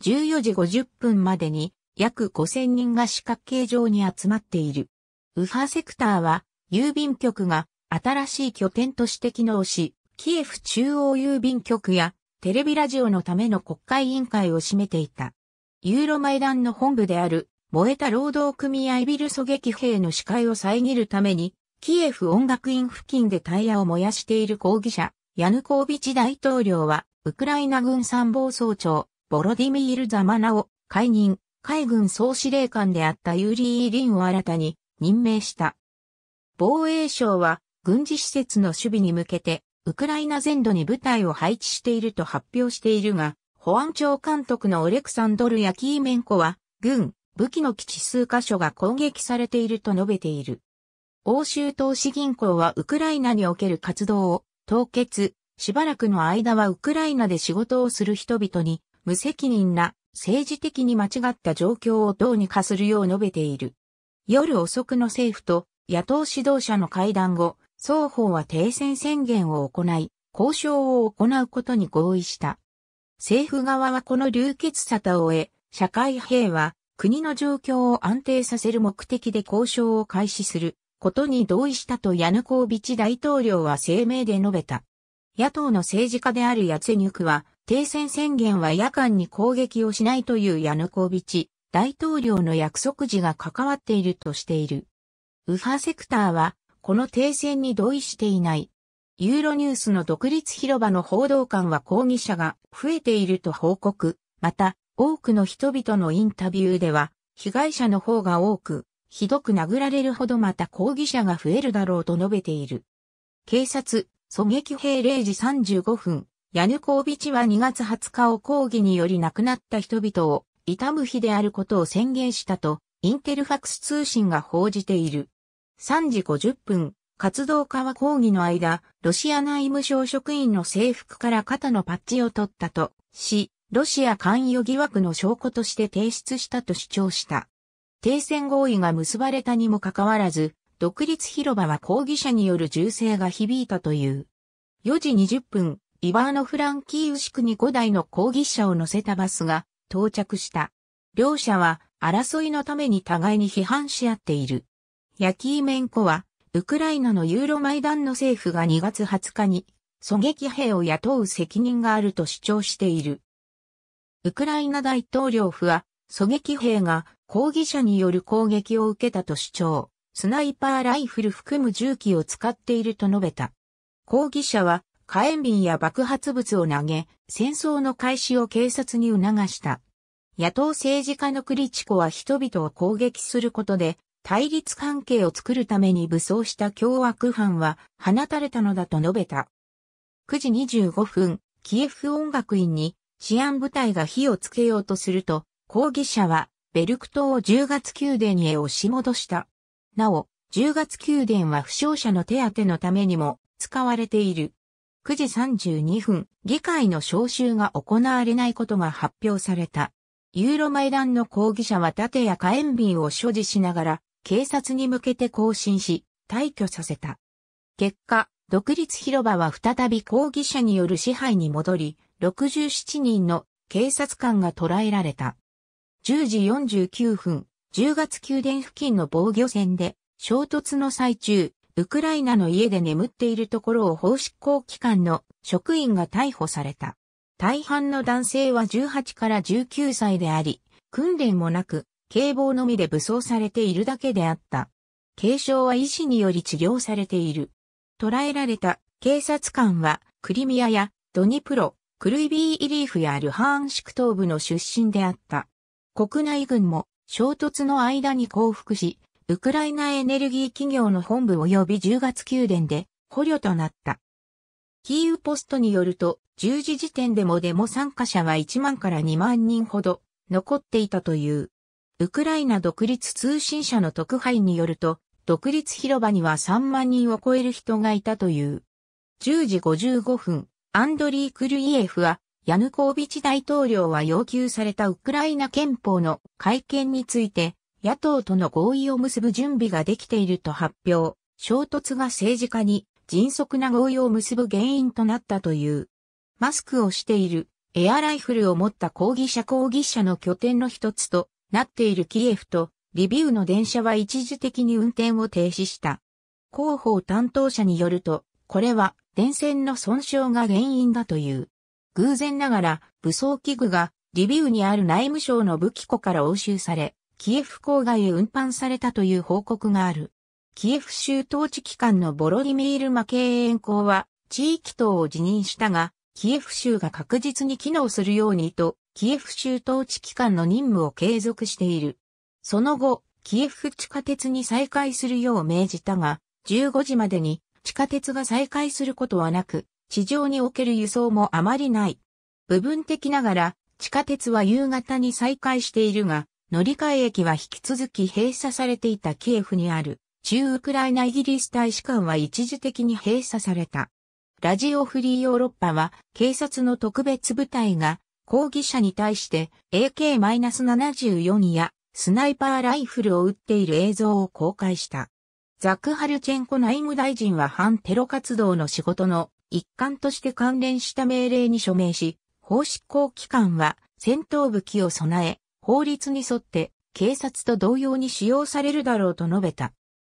Speaker 1: 14時50分までに、約5000人が四角形状に集まっている。ウハセクターは、郵便局が新しい拠点として機能し、キエフ中央郵便局やテレビラジオのための国会委員会を占めていた。ユーロマイダンの本部である燃えた労働組合ビル狙撃兵の視界を遮るために、キエフ音楽院付近でタイヤを燃やしている抗議者、ヤヌコービチ大統領は、ウクライナ軍参謀総長、ボロディミール・ザマナを解任、海軍総司令官であったユーリー・リンを新たに任命した。防衛省は、軍事施設の守備に向けて、ウクライナ全土に部隊を配置していると発表しているが、保安庁監督のオレクサンドル・ヤキーメンコは、軍、武器の基地数箇所が攻撃されていると述べている。欧州投資銀行はウクライナにおける活動を凍結、しばらくの間はウクライナで仕事をする人々に無責任な政治的に間違った状況をどうにかするよう述べている。夜遅くの政府と野党指導者の会談後、双方は停戦宣言を行い、交渉を行うことに合意した。政府側はこの流血沙汰を終え、社会平和、国の状況を安定させる目的で交渉を開始することに同意したとヤヌコービチ大統領は声明で述べた。野党の政治家であるヤツェニュクは、停戦宣言は夜間に攻撃をしないというヤヌコービチ大統領の約束時が関わっているとしている。右派セクターは、この停戦に同意していない。ユーロニュースの独立広場の報道官は抗議者が増えていると報告。また、多くの人々のインタビューでは、被害者の方が多く、ひどく殴られるほどまた抗議者が増えるだろうと述べている。警察、狙撃兵0時35分、ヤヌコービチは2月20日を抗議により亡くなった人々を悼む日であることを宣言したと、インテルファクス通信が報じている。3時50分、活動家は抗議の間、ロシア内務省職員の制服から肩のパッチを取ったと、し、ロシア関与疑惑の証拠として提出したと主張した。停戦合意が結ばれたにもかかわらず、独立広場は抗議者による銃声が響いたという。4時20分、イバーノ・フランキーウシクに5台の抗議者を乗せたバスが到着した。両者は争いのために互いに批判し合っている。ヤキーメンコは、ウクライナのユーロマイダンの政府が2月20日に、狙撃兵を雇う責任があると主張している。ウクライナ大統領府は、狙撃兵が抗議者による攻撃を受けたと主張、スナイパーライフル含む銃器を使っていると述べた。抗議者は火炎瓶や爆発物を投げ、戦争の開始を警察に促した。野党政治家のクリチコは人々を攻撃することで、対立関係を作るために武装した凶悪犯は放たれたのだと述べた。9時25分、キエフ音楽院に治安部隊が火をつけようとすると、抗議者はベルクトを10月宮殿へ押し戻した。なお、10月宮殿は負傷者の手当てのためにも使われている。9時32分、議会の招集が行われないことが発表された。ユーロマインの抗議者は盾や火炎瓶を所持しながら、警察に向けて行進し、退去させた。結果、独立広場は再び抗議者による支配に戻り、67人の警察官が捕らえられた。10時49分、10月宮殿付近の防御線で、衝突の最中、ウクライナの家で眠っているところを法執行機関の職員が逮捕された。大半の男性は18から19歳であり、訓練もなく、警棒のみで武装されているだけであった。軽傷は医師により治療されている。捕らえられた警察官はクリミアやドニプロ、クルイビー・イリーフやルハーンシク東部の出身であった。国内軍も衝突の間に降伏し、ウクライナエネルギー企業の本部及び10月宮殿で捕虜となった。キーウポストによると、10時時点でもデモ参加者は1万から2万人ほど残っていたという。ウクライナ独立通信社の特派員によると、独立広場には3万人を超える人がいたという。10時55分、アンドリー・クルイエフは、ヤヌコービチ大統領は要求されたウクライナ憲法の改憲について、野党との合意を結ぶ準備ができていると発表、衝突が政治家に迅速な合意を結ぶ原因となったという。マスクをしているエアライフルを持った抗議者抗議者の拠点の一つとなっているキエフとリビウの電車は一時的に運転を停止した。広報担当者によると、これは電線の損傷が原因だという。偶然ながら武装器具がリビウにある内務省の武器庫から押収され、キエフ郊外へ運搬されたという報告がある。キエフ州統治機関のボロディミール・マケーエン公は地域等を辞任したが、キエフ州が確実に機能するようにと、キエフ州統治機関の任務を継続している。その後、キエフ地下鉄に再開するよう命じたが、15時までに地下鉄が再開することはなく、地上における輸送もあまりない。部分的ながら、地下鉄は夕方に再開しているが、乗り換え駅は引き続き閉鎖されていたキエフにある、中ウクライナイギリス大使館は一時的に閉鎖された。ラジオフリーヨーロッパは、警察の特別部隊が、抗議者に対して AK-74 やスナイパーライフルを撃っている映像を公開した。ザクハルチェンコ内務大臣は反テロ活動の仕事の一環として関連した命令に署名し、法執行機関は戦闘武器を備え、法律に沿って警察と同様に使用されるだろうと述べた。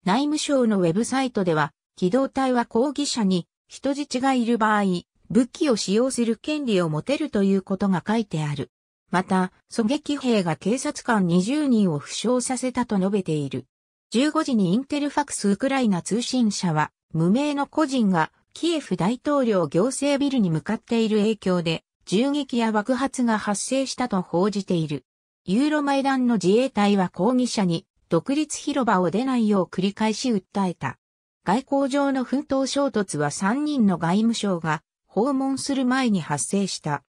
Speaker 1: 内務省のウェブサイトでは、機動隊は抗議者に人質がいる場合、武器を使用する権利を持てるということが書いてある。また、狙撃兵が警察官20人を負傷させたと述べている。15時にインテルファクスウクライナ通信社は、無名の個人がキエフ大統領行政ビルに向かっている影響で、銃撃や爆発が発生したと報じている。ユーロマイダンの自衛隊は抗議者に、独立広場を出ないよう繰り返し訴えた。外交上の奮闘衝突は3人の外務省が訪問する前に発生した。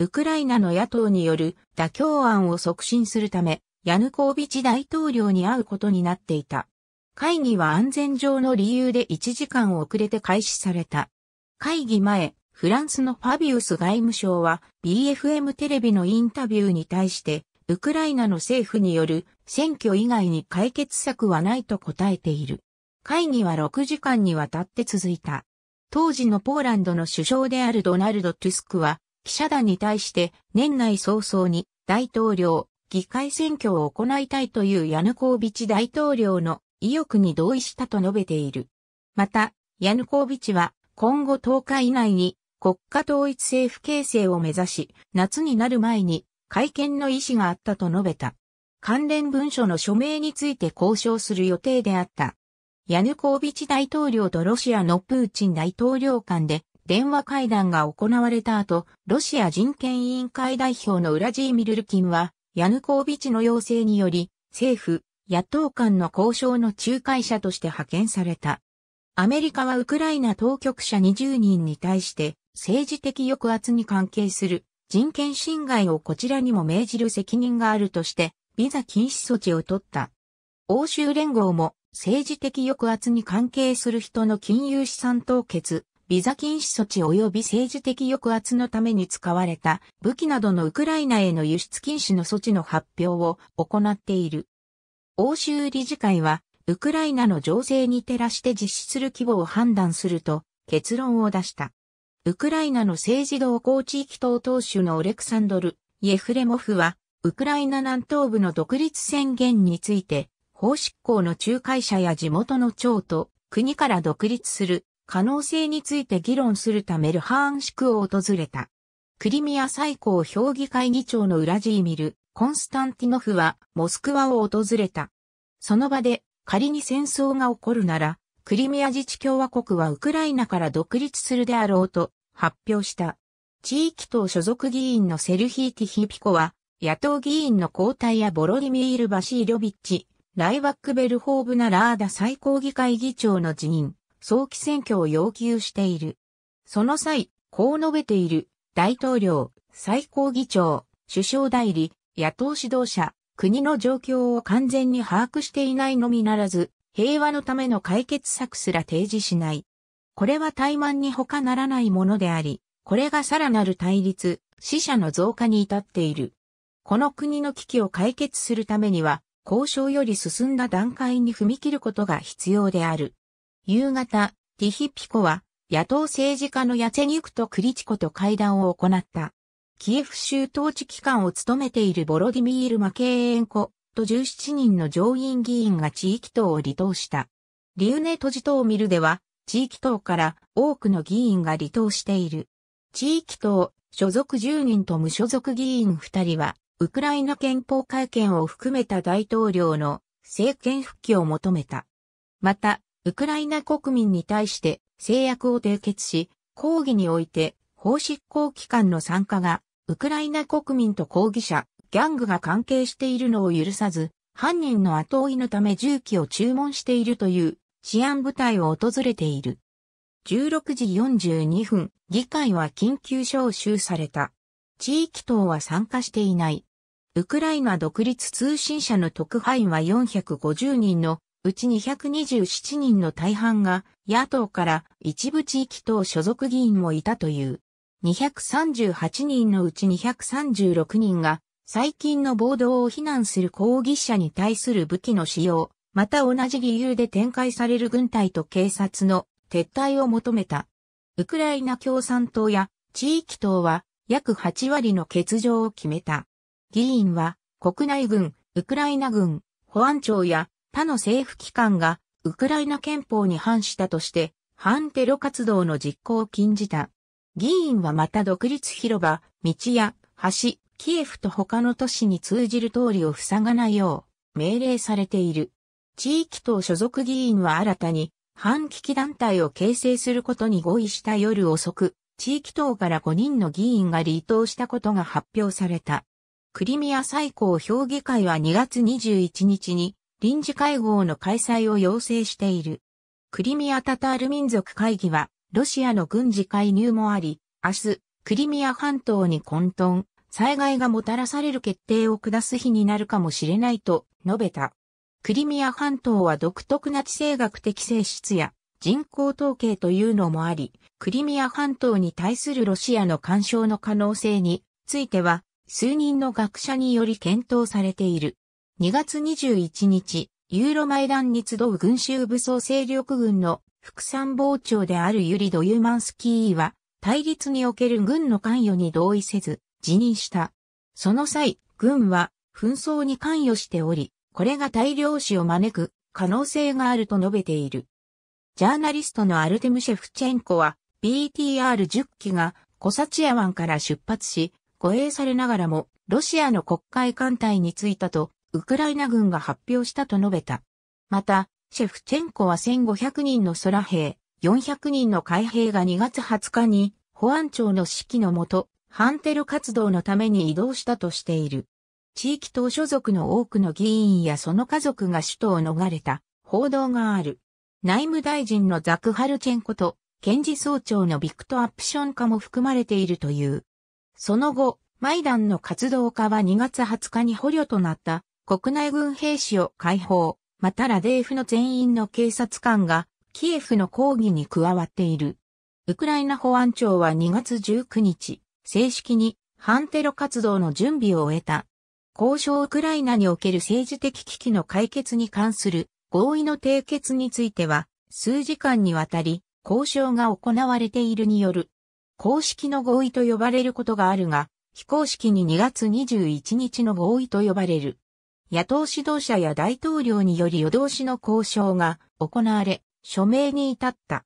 Speaker 1: ウクライナの野党による妥協案を促進するため、ヤヌコービチ大統領に会うことになっていた。会議は安全上の理由で1時間遅れて開始された。会議前、フランスのファビウス外務省は BFM テレビのインタビューに対して、ウクライナの政府による選挙以外に解決策はないと答えている。会議は6時間にわたって続いた。当時のポーランドの首相であるドナルド・トゥスクは、記者団に対して年内早々に大統領、議会選挙を行いたいというヤヌコービチ大統領の意欲に同意したと述べている。また、ヤヌコービチは今後10日以内に国家統一政府形成を目指し、夏になる前に会見の意思があったと述べた。関連文書の署名について交渉する予定であった。ヤヌコービチ大統領とロシアのプーチン大統領間で電話会談が行われた後、ロシア人権委員会代表のウラジーミルルキンは、ヤヌコービチの要請により、政府、野党間の交渉の仲介者として派遣された。アメリカはウクライナ当局者20人に対して政治的抑圧に関係する人権侵害をこちらにも命じる責任があるとしてビザ禁止措置を取った。欧州連合も政治的抑圧に関係する人の金融資産凍結、ビザ禁止措置及び政治的抑圧のために使われた武器などのウクライナへの輸出禁止の措置の発表を行っている。欧州理事会は、ウクライナの情勢に照らして実施する規模を判断すると結論を出した。ウクライナの政治同行地域党党首のオレクサンドル・イエフレモフは、ウクライナ南東部の独立宣言について、法執行の仲介者や地元の長と国から独立する可能性について議論するためルハーンシクを訪れた。クリミア最高評議会議長のウラジーミル・コンスタンティノフはモスクワを訪れた。その場で仮に戦争が起こるなら、クリミア自治共和国はウクライナから独立するであろうと発表した。地域党所属議員のセルヒーティヒピコは、野党議員の交代やボロリミール・バシーリョビッチ、ライバック・ベルホーブナ・ラーダ最高議会議長の辞任、早期選挙を要求している。その際、こう述べている大統領、最高議長、首相代理、野党指導者、国の状況を完全に把握していないのみならず、平和のための解決策すら提示しない。これは怠慢に他ならないものであり、これがさらなる対立、死者の増加に至っている。この国の危機を解決するためには、交渉より進んだ段階に踏み切ることが必要である。夕方、ティヒピコは、野党政治家のヤツェニュクとクリチコと会談を行った。キエフ州統治機関を務めているボロディミール・マケーエンコと17人の上院議員が地域党を離党した。リューネ都市党ミルでは、地域党から多くの議員が離党している。地域党、所属10人と無所属議員2人は、ウクライナ憲法改憲を含めた大統領の政権復帰を求めた。また、ウクライナ国民に対して制約を締結し、抗議において法執行機関の参加が、ウクライナ国民と抗議者、ギャングが関係しているのを許さず、犯人の後追いのため銃器を注文しているという治安部隊を訪れている。16時42分、議会は緊急招集された。地域等は参加していない。ウクライナ独立通信社の特派員は450人のうち227人の大半が野党から一部地域等所属議員もいたという。238人のうち236人が最近の暴動を非難する抗議者に対する武器の使用、また同じ理由で展開される軍隊と警察の撤退を求めた。ウクライナ共産党や地域党は約8割の欠場を決めた。議員は国内軍、ウクライナ軍、保安庁や他の政府機関がウクライナ憲法に反したとして、反テロ活動の実行を禁じた。議員はまた独立広場、道や橋、キエフと他の都市に通じる通りを塞がないよう命令されている。地域等所属議員は新たに反危機団体を形成することに合意した夜遅く、地域等から5人の議員が離党したことが発表された。クリミア最高評議会は2月21日に臨時会合の開催を要請している。クリミア・タタール民族会議は、ロシアの軍事介入もあり、明日、クリミア半島に混沌、災害がもたらされる決定を下す日になるかもしれないと述べた。クリミア半島は独特な地政学的性質や人口統計というのもあり、クリミア半島に対するロシアの干渉の可能性については、数人の学者により検討されている。2月21日、ユーロマイダンに集う群衆武装勢力軍の副参謀長であるユリ・ドユマンスキーは、対立における軍の関与に同意せず、辞任した。その際、軍は紛争に関与しており、これが大量死を招く可能性があると述べている。ジャーナリストのアルテムシェフチェンコは、BTR10 機がコサチア湾から出発し、護衛されながらも、ロシアの国会艦隊に着いたとウクライナ軍が発表したと述べた。また、シェフチェンコは1500人の空兵、400人の海兵が2月20日に保安庁の指揮のもと、反テロ活動のために移動したとしている。地域党所属の多くの議員やその家族が首都を逃れた報道がある。内務大臣のザクハルチェンコと検事総長のビクト・アップション化も含まれているという。その後、マイダンの活動家は2月20日に捕虜となった国内軍兵士を解放、またラデーフの全員の警察官が、キエフの抗議に加わっている。ウクライナ保安庁は2月19日、正式に反テロ活動の準備を終えた。交渉ウクライナにおける政治的危機の解決に関する合意の締結については、数時間にわたり交渉が行われているによる。公式の合意と呼ばれることがあるが、非公式に2月21日の合意と呼ばれる。野党指導者や大統領により夜通しの交渉が行われ、署名に至った。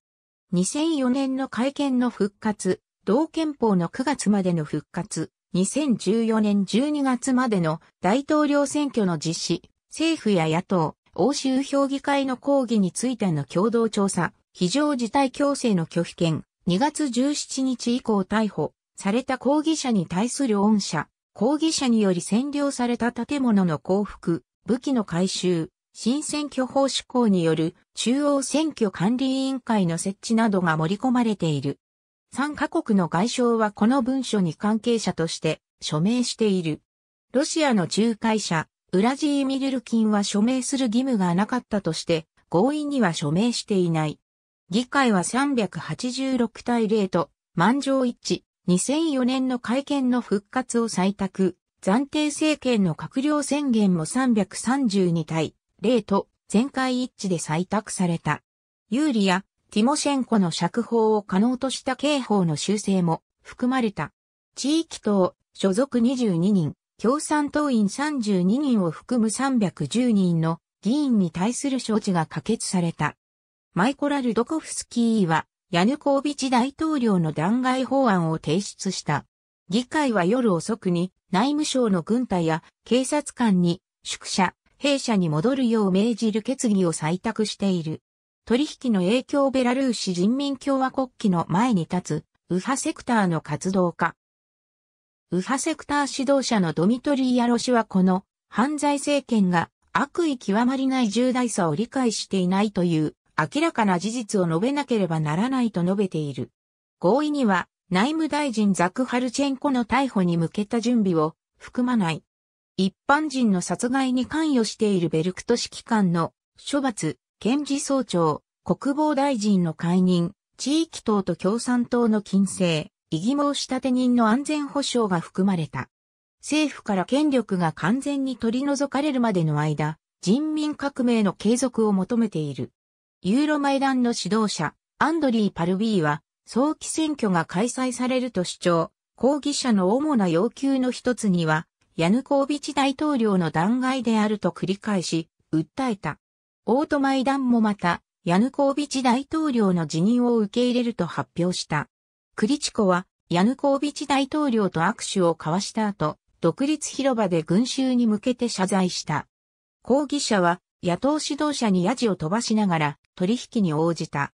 Speaker 1: 2004年の会見の復活、同憲法の9月までの復活、2014年12月までの大統領選挙の実施、政府や野党、欧州評議会の抗議についての共同調査、非常事態強制の拒否権、2月17日以降逮捕された抗議者に対する恩赦、抗議者により占領された建物の降伏、武器の回収、新選挙法施行による中央選挙管理委員会の設置などが盛り込まれている。3カ国の外相はこの文書に関係者として署名している。ロシアの仲介者、ウラジーミルルキンは署名する義務がなかったとして、合意には署名していない。議会は386対0と満場一致。2004年の会見の復活を採択、暫定政権の閣僚宣言も332対0と全会一致で採択された。ユーリやティモシェンコの釈放を可能とした刑法の修正も含まれた。地域党、所属22人、共産党員32人を含む310人の議員に対する処置が可決された。マイコラ・ルドコフスキーはヤヌコービチ大統領の弾劾法案を提出した。議会は夜遅くに内務省の軍隊や警察官に宿舎、弊社に戻るよう命じる決議を採択している。取引の影響ベラルーシ人民共和国旗の前に立つ右派セクターの活動家。右派セクター指導者のドミトリー・ヤロシはこの犯罪政権が悪意極まりない重大さを理解していないという明らかな事実を述べなければならないと述べている。合意には、内務大臣ザクハルチェンコの逮捕に向けた準備を含まない。一般人の殺害に関与しているベルクト指揮官の処罰、検事総長、国防大臣の解任、地域党と共産党の禁制、異議申し立て人の安全保障が含まれた。政府から権力が完全に取り除かれるまでの間、人民革命の継続を求めている。ユーロマイダンの指導者、アンドリー・パルビーは、早期選挙が開催されると主張、抗議者の主な要求の一つには、ヤヌコービチ大統領の弾劾であると繰り返し、訴えた。オートマイダンもまた、ヤヌコービチ大統領の辞任を受け入れると発表した。クリチコは、ヤヌコービチ大統領と握手を交わした後、独立広場で群衆に向けて謝罪した。抗議者は、野党指導者にヤジを飛ばしながら取引に応じた。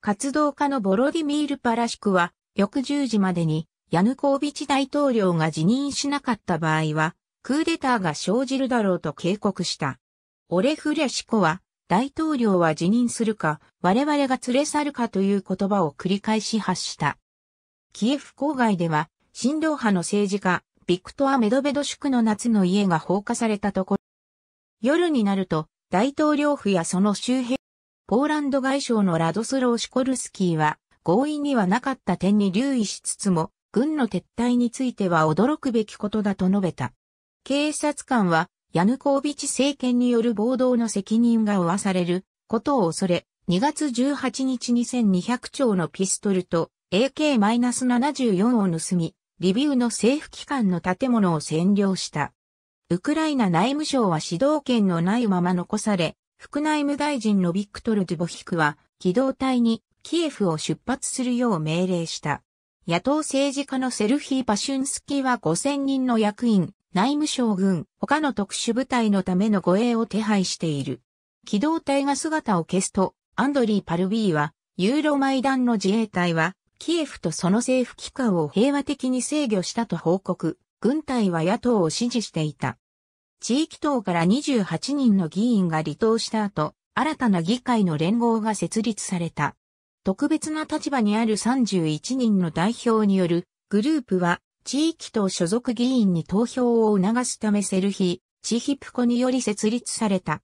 Speaker 1: 活動家のボロディミール・パラシクは、翌10時までに、ヤヌコービチ大統領が辞任しなかった場合は、クーデターが生じるだろうと警告した。オレフレシコは、大統領は辞任するか、我々が連れ去るかという言葉を繰り返し発した。キエフ郊外では、新動派の政治家、ビクトア・メドベドクの夏の家が放火されたところ夜になると、大統領府やその周辺、ポーランド外相のラドスロー・シコルスキーは、合意にはなかった点に留意しつつも、軍の撤退については驚くべきことだと述べた。警察官は、ヤヌコービチ政権による暴動の責任が負わされることを恐れ、2月18日2200丁のピストルと AK-74 を盗み、リビウの政府機関の建物を占領した。ウクライナ内務省は指導権のないまま残され、副内務大臣のビクトル・ドゥボヒクは、機動隊にキエフを出発するよう命令した。野党政治家のセルヒー・パシュンスキーは5000人の役員、内務省軍、他の特殊部隊のための護衛を手配している。機動隊が姿を消すと、アンドリー・パルビーは、ユーロマイダンの自衛隊は、キエフとその政府機関を平和的に制御したと報告。軍隊は野党を支持していた。地域党から28人の議員が離党した後、新たな議会の連合が設立された。特別な立場にある31人の代表によるグループは地域党所属議員に投票を促すためセルヒ、チヒプコにより設立された。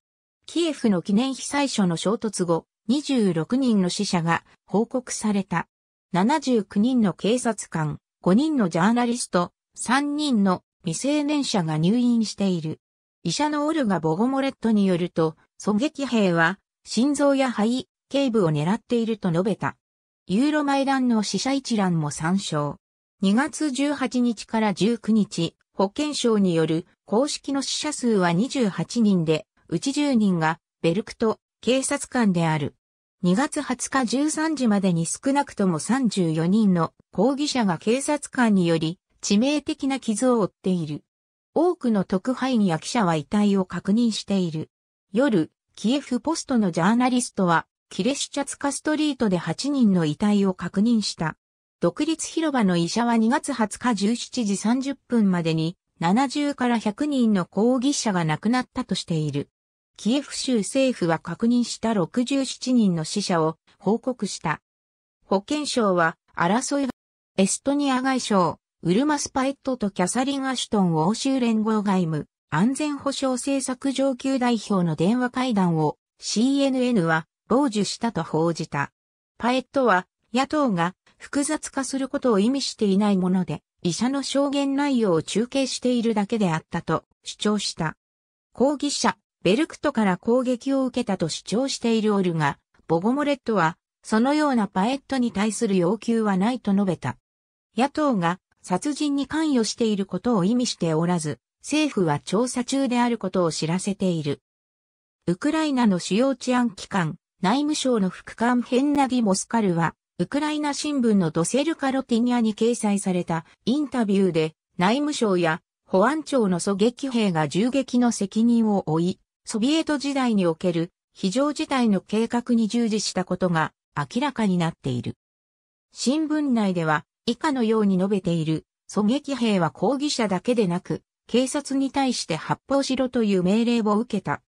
Speaker 1: キエフの記念被災所の衝突後、26人の死者が報告された。79人の警察官、5人のジャーナリスト、3人の未成年者が入院している。医者のオルガ・ボゴモレットによると、狙撃兵は心臓や肺、頸部を狙っていると述べた。ユーロマイダンの死者一覧も参照。2月18日から19日、保健省による公式の死者数は28人で、うち10人がベルクト警察官である。2月20日13時までに少なくとも34人の抗議者が警察官により致命的な傷を負っている。多くの特派員や記者は遺体を確認している。夜、キエフポストのジャーナリストは、キレシチャツカストリートで8人の遺体を確認した。独立広場の医者は2月20日17時30分までに、70から100人の抗議者が亡くなったとしている。キエフ州政府は確認した67人の死者を報告した。保健省は争いがエストニア外相、ウルマスパエットとキャサリン・アシュトン欧州連合外務安全保障政策上級代表の電話会談を CNN は傍受したと報じた。パエットは野党が複雑化することを意味していないもので医者の証言内容を中継しているだけであったと主張した。抗議者ベルクトから攻撃を受けたと主張しているオルがボゴモレットはそのようなパエットに対する要求はないと述べた。野党が殺人に関与していることを意味しておらず、政府は調査中であることを知らせている。ウクライナの主要治安機関、内務省の副官ヘンナギ・モスカルは、ウクライナ新聞のドセルカロティニアに掲載されたインタビューで、内務省や保安庁の狙撃兵が銃撃の責任を負い、ソビエト時代における非常事態の計画に従事したことが明らかになっている。新聞内では以下のように述べている、狙撃兵は抗議者だけでなく、警察に対して発砲しろという命令を受けた。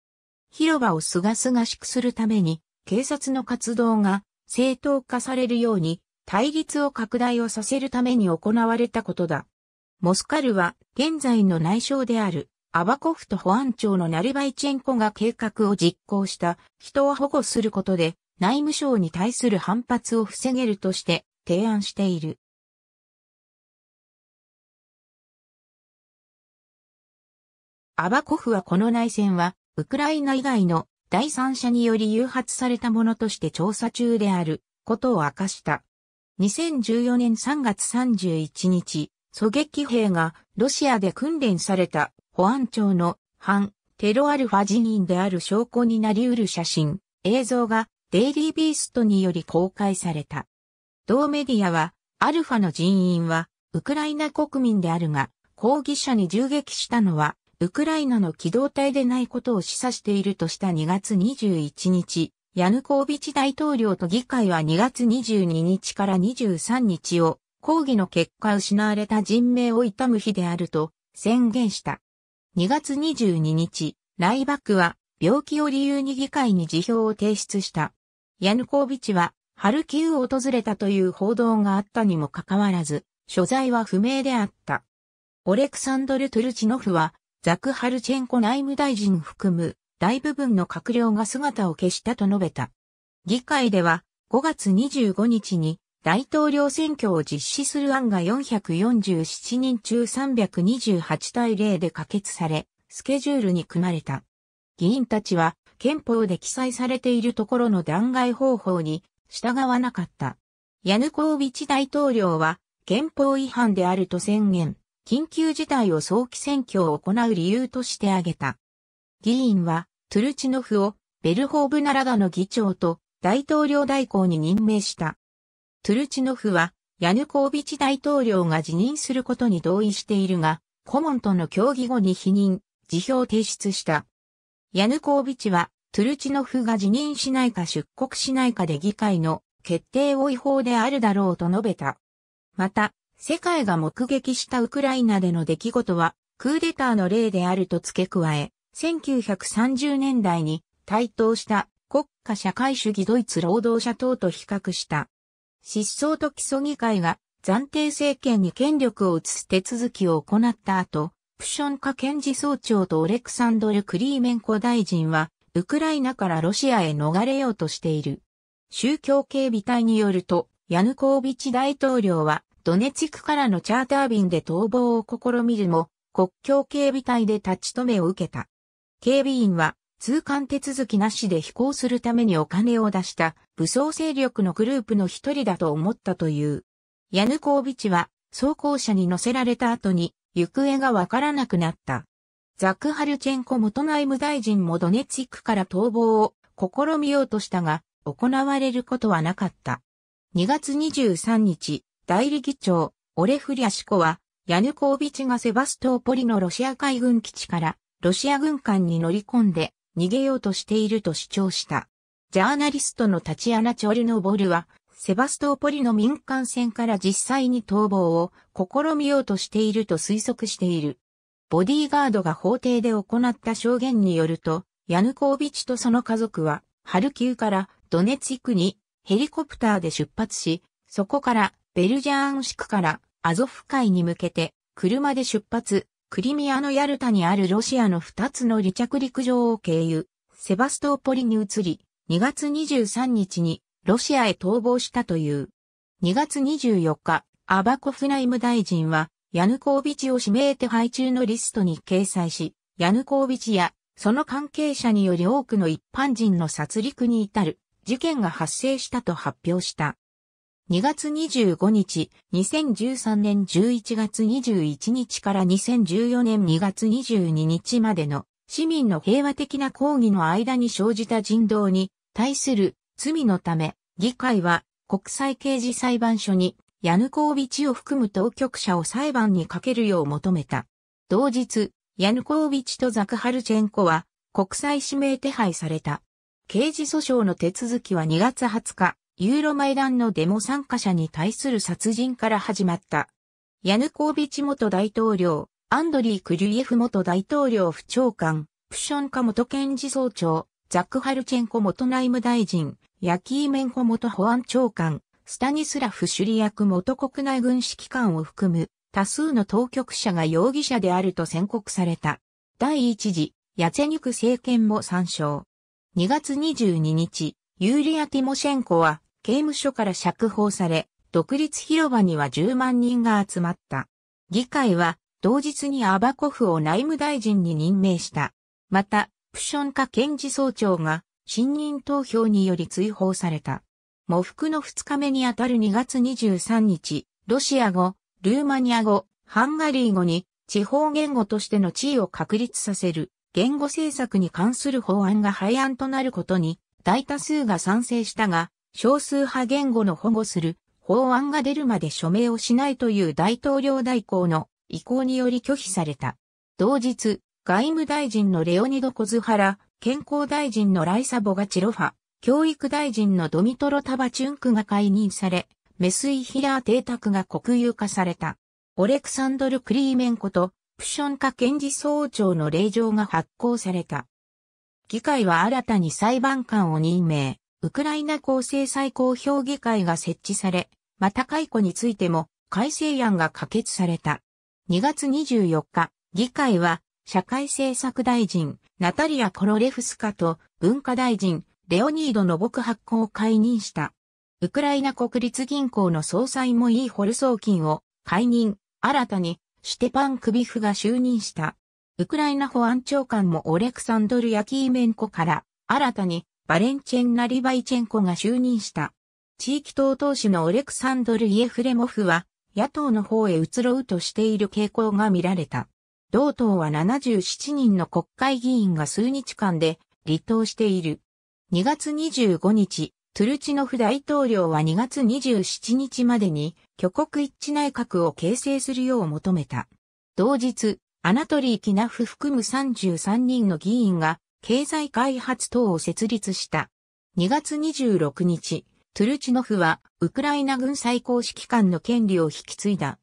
Speaker 1: 広場をすがすがしくするために、警察の活動が正当化されるように、対立を拡大をさせるために行われたことだ。モスカルは現在の内相であるアバコフと保安庁のナルバイチェンコが計画を実行した人を保護することで内務省に対する反発を防げるとして提案している。アバコフはこの内戦は、ウクライナ以外の第三者により誘発されたものとして調査中であることを明かした。2014年3月31日、狙撃兵がロシアで訓練された保安庁の反テロアルファ辞任である証拠になり得る写真、映像がデイリービーストにより公開された。同メディアは、アルファの人員はウクライナ国民であるが、抗議者に銃撃したのはウクライナの機動隊でないことを示唆しているとした2月21日、ヤヌコービチ大統領と議会は2月22日から23日を抗議の結果失われた人命を悼む日であると宣言した。2月22日、ライバックは病気を理由に議会に辞表を提出した。ヤヌコービチはハルキウを訪れたという報道があったにもかかわらず、所在は不明であった。オレクサンドル・トゥルチノフはザクハルチェンコ内務大臣含む大部分の閣僚が姿を消したと述べた。議会では5月25日に大統領選挙を実施する案が447人中328対0で可決され、スケジュールに組まれた。議員たちは憲法で記載されているところの弾劾方法に従わなかった。ヤヌコービチ大統領は憲法違反であると宣言。緊急事態を早期選挙を行う理由として挙げた。議員は、トゥルチノフをベルホーブナラダの議長と大統領代行に任命した。トゥルチノフは、ヤヌコービチ大統領が辞任することに同意しているが、顧問との協議後に否認、辞表を提出した。ヤヌコービチは、トゥルチノフが辞任しないか出国しないかで議会の決定を違法であるだろうと述べた。また、世界が目撃したウクライナでの出来事は、クーデターの例であると付け加え、1930年代に台頭した国家社会主義ドイツ労働者党と比較した。失踪と基礎議会が暫定政権に権力を移す手続きを行った後、プションカ検事総長とオレクサンドル・クリーメンコ大臣は、ウクライナからロシアへ逃れようとしている。宗教警備隊によると、ヤヌコービチ大統領はドネツクからのチャーター便で逃亡を試みるも、国境警備隊で立ち止めを受けた。警備員は通関手続きなしで飛行するためにお金を出した武装勢力のグループの一人だと思ったという。ヤヌコービチは装甲車に乗せられた後に行方がわからなくなった。ザクハルチェンコ元内務大臣もドネツクから逃亡を試みようとしたが、行われることはなかった。2月23日、代理議長、オレフリアシコは、ヤヌコービチがセバストーポリのロシア海軍基地から、ロシア軍艦に乗り込んで、逃げようとしていると主張した。ジャーナリストのタチアナ・チョルノボルは、セバストーポリの民間船から実際に逃亡を試みようとしていると推測している。ボディーガードが法廷で行った証言によると、ヤヌコービチとその家族は、ハルキウからドネツィクにヘリコプターで出発し、そこからベルジャーンシクからアゾフ海に向けて車で出発、クリミアのヤルタにあるロシアの2つの離着陸場を経由、セバストーポリに移り、2月23日にロシアへ逃亡したという。2月24日、アバコフ内務大臣は、ヤヌコービチを指名手配中のリストに掲載し、ヤヌコービチやその関係者により多くの一般人の殺戮に至る事件が発生したと発表した。2月25日、2013年11月21日から2014年2月22日までの市民の平和的な抗議の間に生じた人道に対する罪のため、議会は国際刑事裁判所にヤヌコービチを含む当局者を裁判にかけるよう求めた。同日、ヤヌコービチとザクハルチェンコは国際指名手配された。刑事訴訟の手続きは2月20日、ユーロマイダンのデモ参加者に対する殺人から始まった。ヤヌコービチ元大統領、アンドリー・クリュエフ元大統領府長官、プションカ元検事総長、ザック・ハルチェンコ元内務大臣、ヤキーメンコ元保安長官、スタニスラフ・シュリアク元国内軍指揮官を含む多数の当局者が容疑者であると宣告された。第一次、ヤツェニュク政権も参照。2月22日、ユーリア・ティモシェンコは刑務所から釈放され、独立広場には10万人が集まった。議会は、同日にアバコフを内務大臣に任命した。また、プション化検事総長が、信任投票により追放された。喪服の2日目にあたる2月23日、ロシア語、ルーマニア語、ハンガリー語に地方言語としての地位を確立させる言語政策に関する法案が廃案となることに大多数が賛成したが、少数派言語の保護する法案が出るまで署名をしないという大統領代行の意向により拒否された。同日、外務大臣のレオニド・コズハラ、健康大臣のライサ・ボガチロファ、教育大臣のドミトロ・タバチュンクが解任され、メスイ・ヒラー邸宅が国有化された。オレクサンドル・クリーメンコと、プションカ検事総長の令状が発行された。議会は新たに裁判官を任命。ウクライナ構成最高評議会が設置され、また解雇についても改正案が可決された。2月24日、議会は社会政策大臣ナタリア・コロレフスカと文化大臣レオニード・の牧発行を解任した。ウクライナ国立銀行の総裁もイー・ホルソーを解任、新たにシュテパン・クビフが就任した。ウクライナ保安長官もオレクサンドル・ヤキーメンコから新たにバレンチェン・ナリバイチェンコが就任した。地域党党首のオレクサンドル・イエフレモフは、野党の方へ移ろうとしている傾向が見られた。同党は77人の国会議員が数日間で離党している。2月25日、トゥルチノフ大統領は2月27日までに挙国一致内閣を形成するよう求めた。同日、アナトリー・キナフ含む33人の議員が経済開発等を設立した。2月26日、トゥルチノフは、ウクライナ軍最高指揮官の権利を引き継いだ。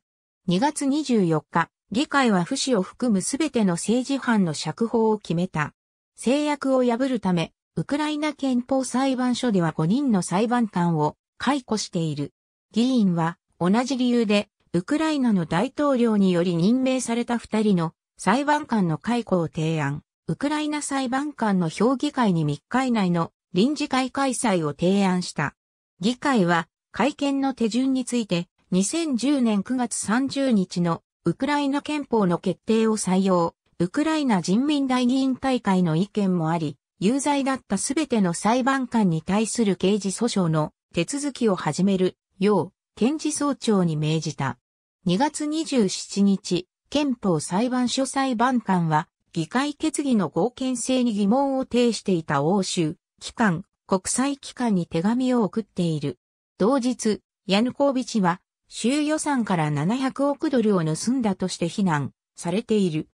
Speaker 1: 2月24日、議会は不死を含むすべての政治犯の釈放を決めた。制約を破るため、ウクライナ憲法裁判所では5人の裁判官を解雇している。議員は、同じ理由で、ウクライナの大統領により任命された2人の裁判官の解雇を提案。ウクライナ裁判官の評議会に3日以内の臨時会開催を提案した。議会は会見の手順について2010年9月30日のウクライナ憲法の決定を採用、ウクライナ人民大議員大会の意見もあり、有罪だったすべての裁判官に対する刑事訴訟の手続きを始めるよう、検事総長に命じた。2月27日、憲法裁判所裁判官は、議会決議の合憲性に疑問を呈していた欧州、機関、国際機関に手紙を送っている。同日、ヤヌコービチは、州予算から700億ドルを盗んだとして非難されている。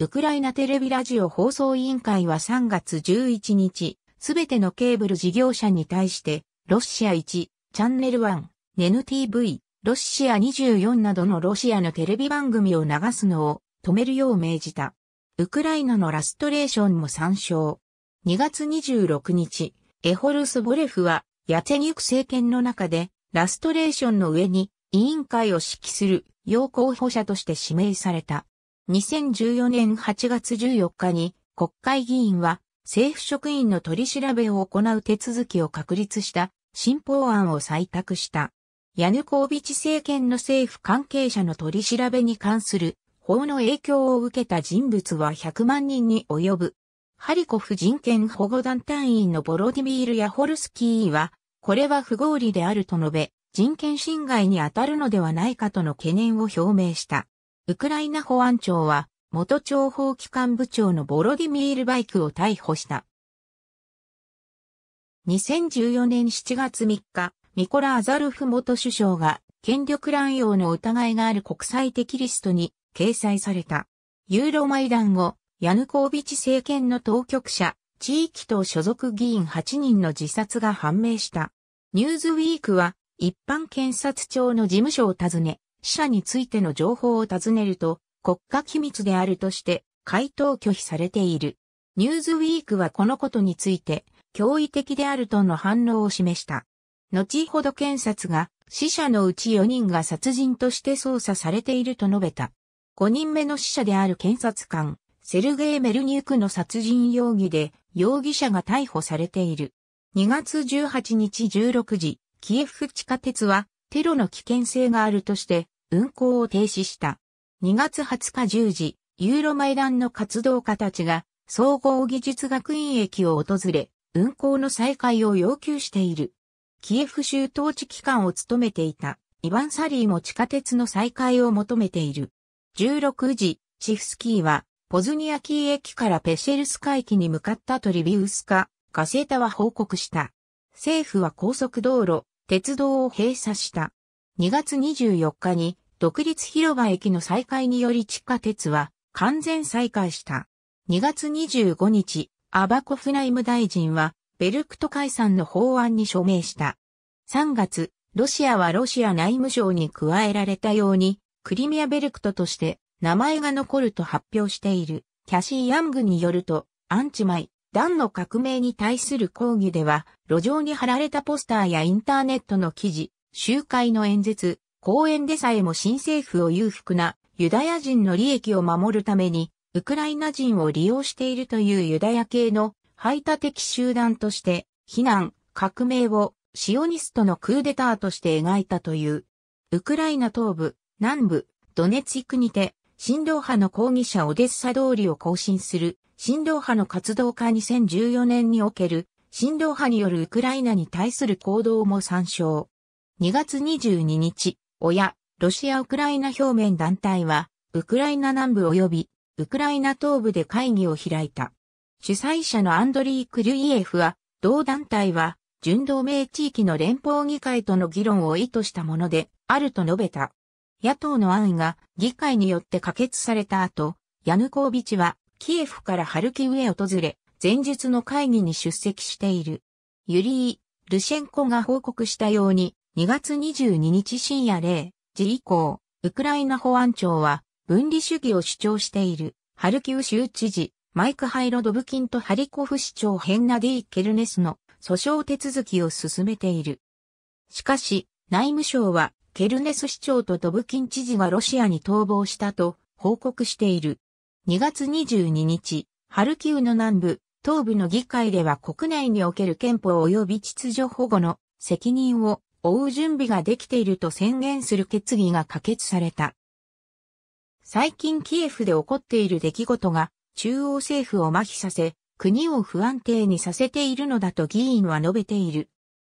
Speaker 1: ウクライナテレビラジオ放送委員会は3月11日、すべてのケーブル事業者に対して、ロシア1、チャンネル1、NTV、ロシア24などのロシアのテレビ番組を流すのを止めるよう命じた。ウクライナのラストレーションも参照。2月26日、エホルスボレフは、ヤツェニュク政権の中で、ラストレーションの上に、委員会を指揮する、要候補者として指名された。2014年8月14日に、国会議員は、政府職員の取り調べを行う手続きを確立した、新法案を採択した。ヤヌコービチ政権の政府関係者の取り調べに関する法の影響を受けた人物は100万人に及ぶ。ハリコフ人権保護団体員のボロディミール・ヤホルスキーは、これは不合理であると述べ、人権侵害に当たるのではないかとの懸念を表明した。ウクライナ保安庁は、元諜報機関部長のボロディミール・バイクを逮捕した。2014年7月3日、ミコラ・アザルフ元首相が権力乱用の疑いがある国際的リストに掲載された。ユーロマイダン後、ヤヌコービチ政権の当局者、地域と所属議員8人の自殺が判明した。ニューズウィークは、一般検察庁の事務所を訪ね、死者についての情報を尋ねると、国家機密であるとして、回答拒否されている。ニューズウィークはこのことについて、驚異的であるとの反応を示した。後ほど検察が死者のうち4人が殺人として捜査されていると述べた。5人目の死者である検察官、セルゲイ・メルニュクの殺人容疑で、容疑者が逮捕されている。2月18日16時、キエフ地下鉄は、テロの危険性があるとして、運行を停止した。2月20日10時、ユーロマイダンの活動家たちが、総合技術学院駅を訪れ、運行の再開を要求している。キエフ州統治機関を務めていた、イヴァン・サリーも地下鉄の再開を求めている。16時、シフスキーは、ポズニアキー駅からペシェルスカ駅に向かったとリビウスカ、ガセータは報告した。政府は高速道路、鉄道を閉鎖した。2月24日に、独立広場駅の再開により地下鉄は完全再開した。2月25日、アバコフ内務大臣は、ベルクト解散の法案に署名した。3月、ロシアはロシア内務省に加えられたように、クリミアベルクトとして名前が残ると発表しているキャシー・ヤングによると、アンチマイ、ダンの革命に対する抗議では、路上に貼られたポスターやインターネットの記事、集会の演説、講演でさえも新政府を裕福なユダヤ人の利益を守るために、ウクライナ人を利用しているというユダヤ系の排他的集団として、非難、革命をシオニストのクーデターとして描いたという。ウクライナ東部南部、ドネツィクにて、新道派の抗議者オデッサ通りを更新する、新道派の活動家2014年における、新道派によるウクライナに対する行動も参照。2月22日、親、ロシア・ウクライナ表面団体は、ウクライナ南部及び、ウクライナ東部で会議を開いた。主催者のアンドリー・クリュイエフは、同団体は、準同盟地域の連邦議会との議論を意図したもので、あると述べた。野党の案が議会によって可決された後、ヤヌコービチはキエフからハルキウへ訪れ、前日の会議に出席している。ユリー・ルシェンコが報告したように、2月22日深夜0時以降、ウクライナ保安庁は分離主義を主張しているハルキウ州知事、マイク・ハイロドブキンとハリコフ市長ヘンナディ・ケルネスの訴訟手続きを進めている。しかし、内務省はケルネス市長とドブキン知事がロシアに逃亡したと報告している。2月22日、ハルキウの南部、東部の議会では国内における憲法及び秩序保護の責任を負う準備ができていると宣言する決議が可決された。最近キエフで起こっている出来事が中央政府を麻痺させ、国を不安定にさせているのだと議員は述べている。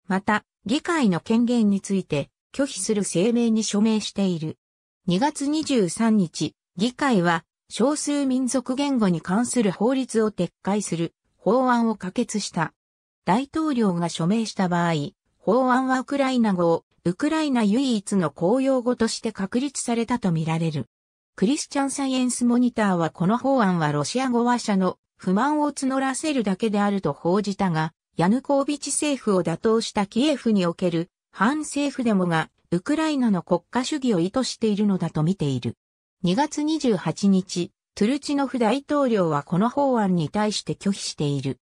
Speaker 1: また、議会の権限について、拒否する声明に署名している。2月23日、議会は少数民族言語に関する法律を撤回する法案を可決した。大統領が署名した場合、法案はウクライナ語をウクライナ唯一の公用語として確立されたとみられる。クリスチャンサイエンスモニターはこの法案はロシア語話者の不満を募らせるだけであると報じたが、ヤヌコービチ政府を打倒したキエフにおける反政府デモがウクライナの国家主義を意図しているのだと見ている。2月28日、トゥルチノフ大統領はこの法案に対して拒否している。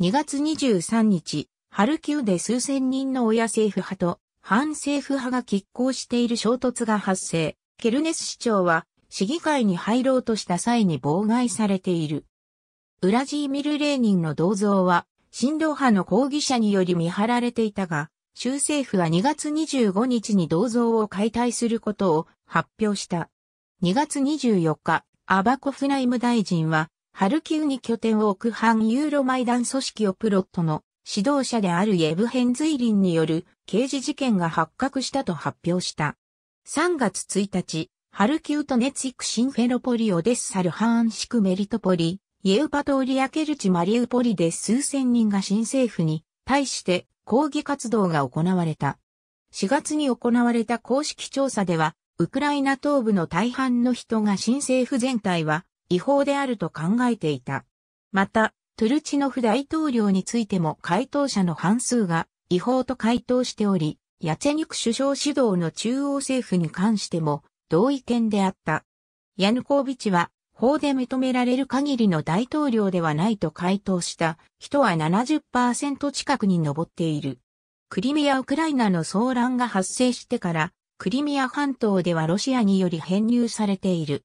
Speaker 1: 2月23日、ハルキウで数千人の親政府派と反政府派が拮抗している衝突が発生。ケルネス市長は市議会に入ろうとした際に妨害されている。ウラジーミル・レーニンの銅像は、新動派の抗議者により見張られていたが、州政府は2月25日に銅像を解体することを発表した。2月24日、アバコフ内務大臣は、ハルキウに拠点を置く反ユーロマイダン組織オプロットの指導者であるイェブヘンズイリンによる刑事事件が発覚したと発表した。3月1日、ハルキウとネツィクシンフェロポリオデスサルハーンシクメリトポリ、イエウパトーリアケルチマリウポリで数千人が新政府に対して抗議活動が行われた。4月に行われた公式調査では、ウクライナ東部の大半の人が新政府全体は違法であると考えていた。また、トゥルチノフ大統領についても回答者の半数が違法と回答しており、ヤチェニュク首相指導の中央政府に関しても同意見であった。ヤヌコービチは法で認められる限りの大統領ではないと回答した人は70%近くに上っている。クリミア・ウクライナの騒乱が発生してから、クリミア半島ではロシアにより編入されている。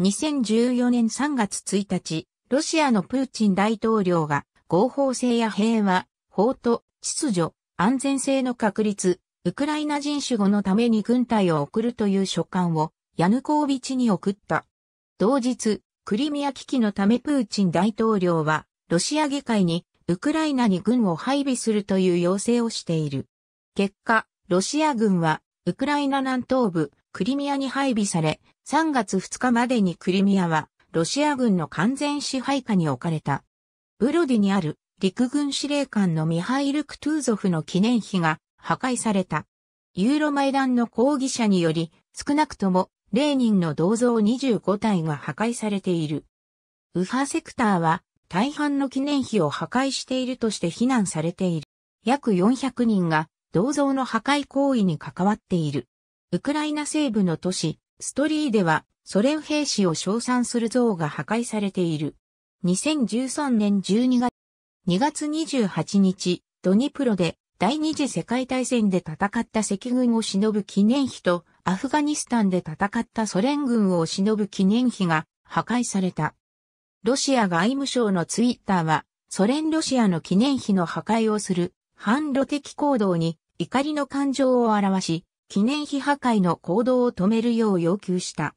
Speaker 1: 2014年3月1日、ロシアのプーチン大統領が合法性や平和、法と秩序、安全性の確立、ウクライナ人種語のために軍隊を送るという書簡をヤヌコービチに送った。同日、クリミア危機のためプーチン大統領は、ロシア議会に、ウクライナに軍を配備するという要請をしている。結果、ロシア軍は、ウクライナ南東部、クリミアに配備され、3月2日までにクリミアは、ロシア軍の完全支配下に置かれた。ブロディにある陸軍司令官のミハイル・クトゥーゾフの記念碑が破壊された。ユーロマイダンの抗議者により、少なくともレーニンの銅像25体が破壊されている。右派セクターは大半の記念碑を破壊しているとして非難されている。約400人が銅像の破壊行為に関わっている。ウクライナ西部の都市、ストリーではソ連兵士を称賛する像が破壊されている。2013年12月、2月28日、ドニプロで第二次世界大戦で戦った赤軍を忍ぶ記念碑とアフガニスタンで戦ったソ連軍を忍ぶ記念碑が破壊された。ロシア外務省のツイッターは、ソ連ロシアの記念碑の破壊をする反路的行動に怒りの感情を表し、記念碑破壊の行動を止めるよう要求した。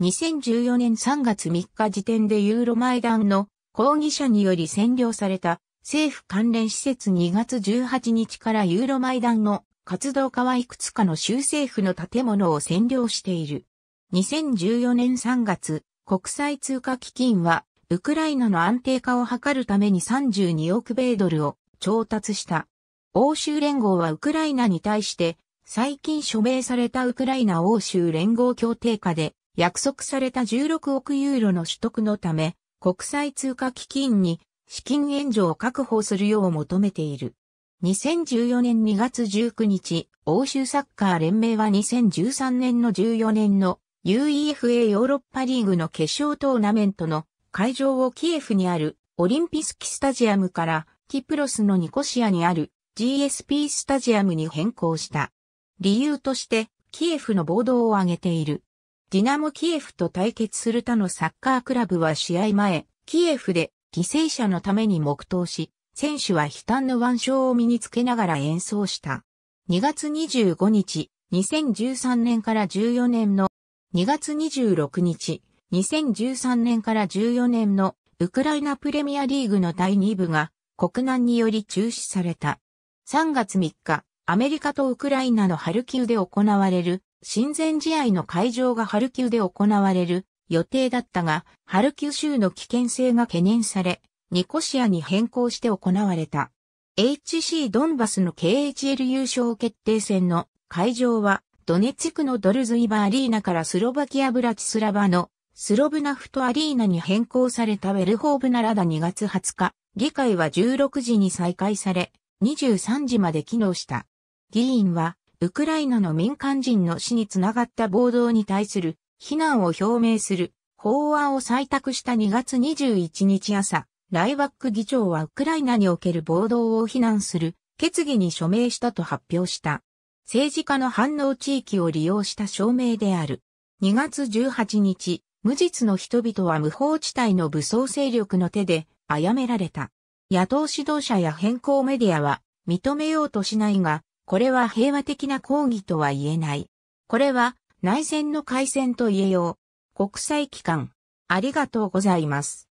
Speaker 1: 2014年3月3日時点でユーロマイダンの抗議者により占領された政府関連施設2月18日からユーロマイダンの活動家はいくつかの州政府の建物を占領している。2014年3月、国際通貨基金は、ウクライナの安定化を図るために32億米ドルを調達した。欧州連合はウクライナに対して、最近署名されたウクライナ欧州連合協定下で約束された16億ユーロの取得のため、国際通貨基金に資金援助を確保するよう求めている。2014年2月19日、欧州サッカー連盟は2013年の14年の UEFA ヨーロッパリーグの決勝トーナメントの会場をキエフにあるオリンピスキスタジアムからキプロスのニコシアにある GSP スタジアムに変更した。理由としてキエフの暴動を挙げている。ディナモキエフと対決する他のサッカークラブは試合前、キエフで犠牲者のために黙祷し、選手は悲嘆の腕章を身につけながら演奏した。2月25日、2013年から14年の2月26日、2013年から14年のウクライナプレミアリーグの第2部が国難により中止された。3月3日、アメリカとウクライナのハルキウで行われる親善試合の会場がハルキウで行われる予定だったが、ハルキウ州の危険性が懸念され、ニコシアに変更して行われた。HC ドンバスの KHL 優勝決定戦の会場はドネツクのドルズイバアリーナからスロバキアブラチスラバのスロブナフトアリーナに変更されたウェルホーブナラダ2月20日、議会は16時に再開され、23時まで機能した。議員は、ウクライナの民間人の死につながった暴動に対する非難を表明する法案を採択した2月21日朝、ライバック議長はウクライナにおける暴動を非難する決議に署名したと発表した。政治家の反応地域を利用した証明である。2月18日、無実の人々は無法地帯の武装勢力の手で殺められた。野党指導者や変更メディアは認めようとしないが、これは平和的な抗議とは言えない。これは内戦の開戦と言えよう。国際機関。ありがとうございます。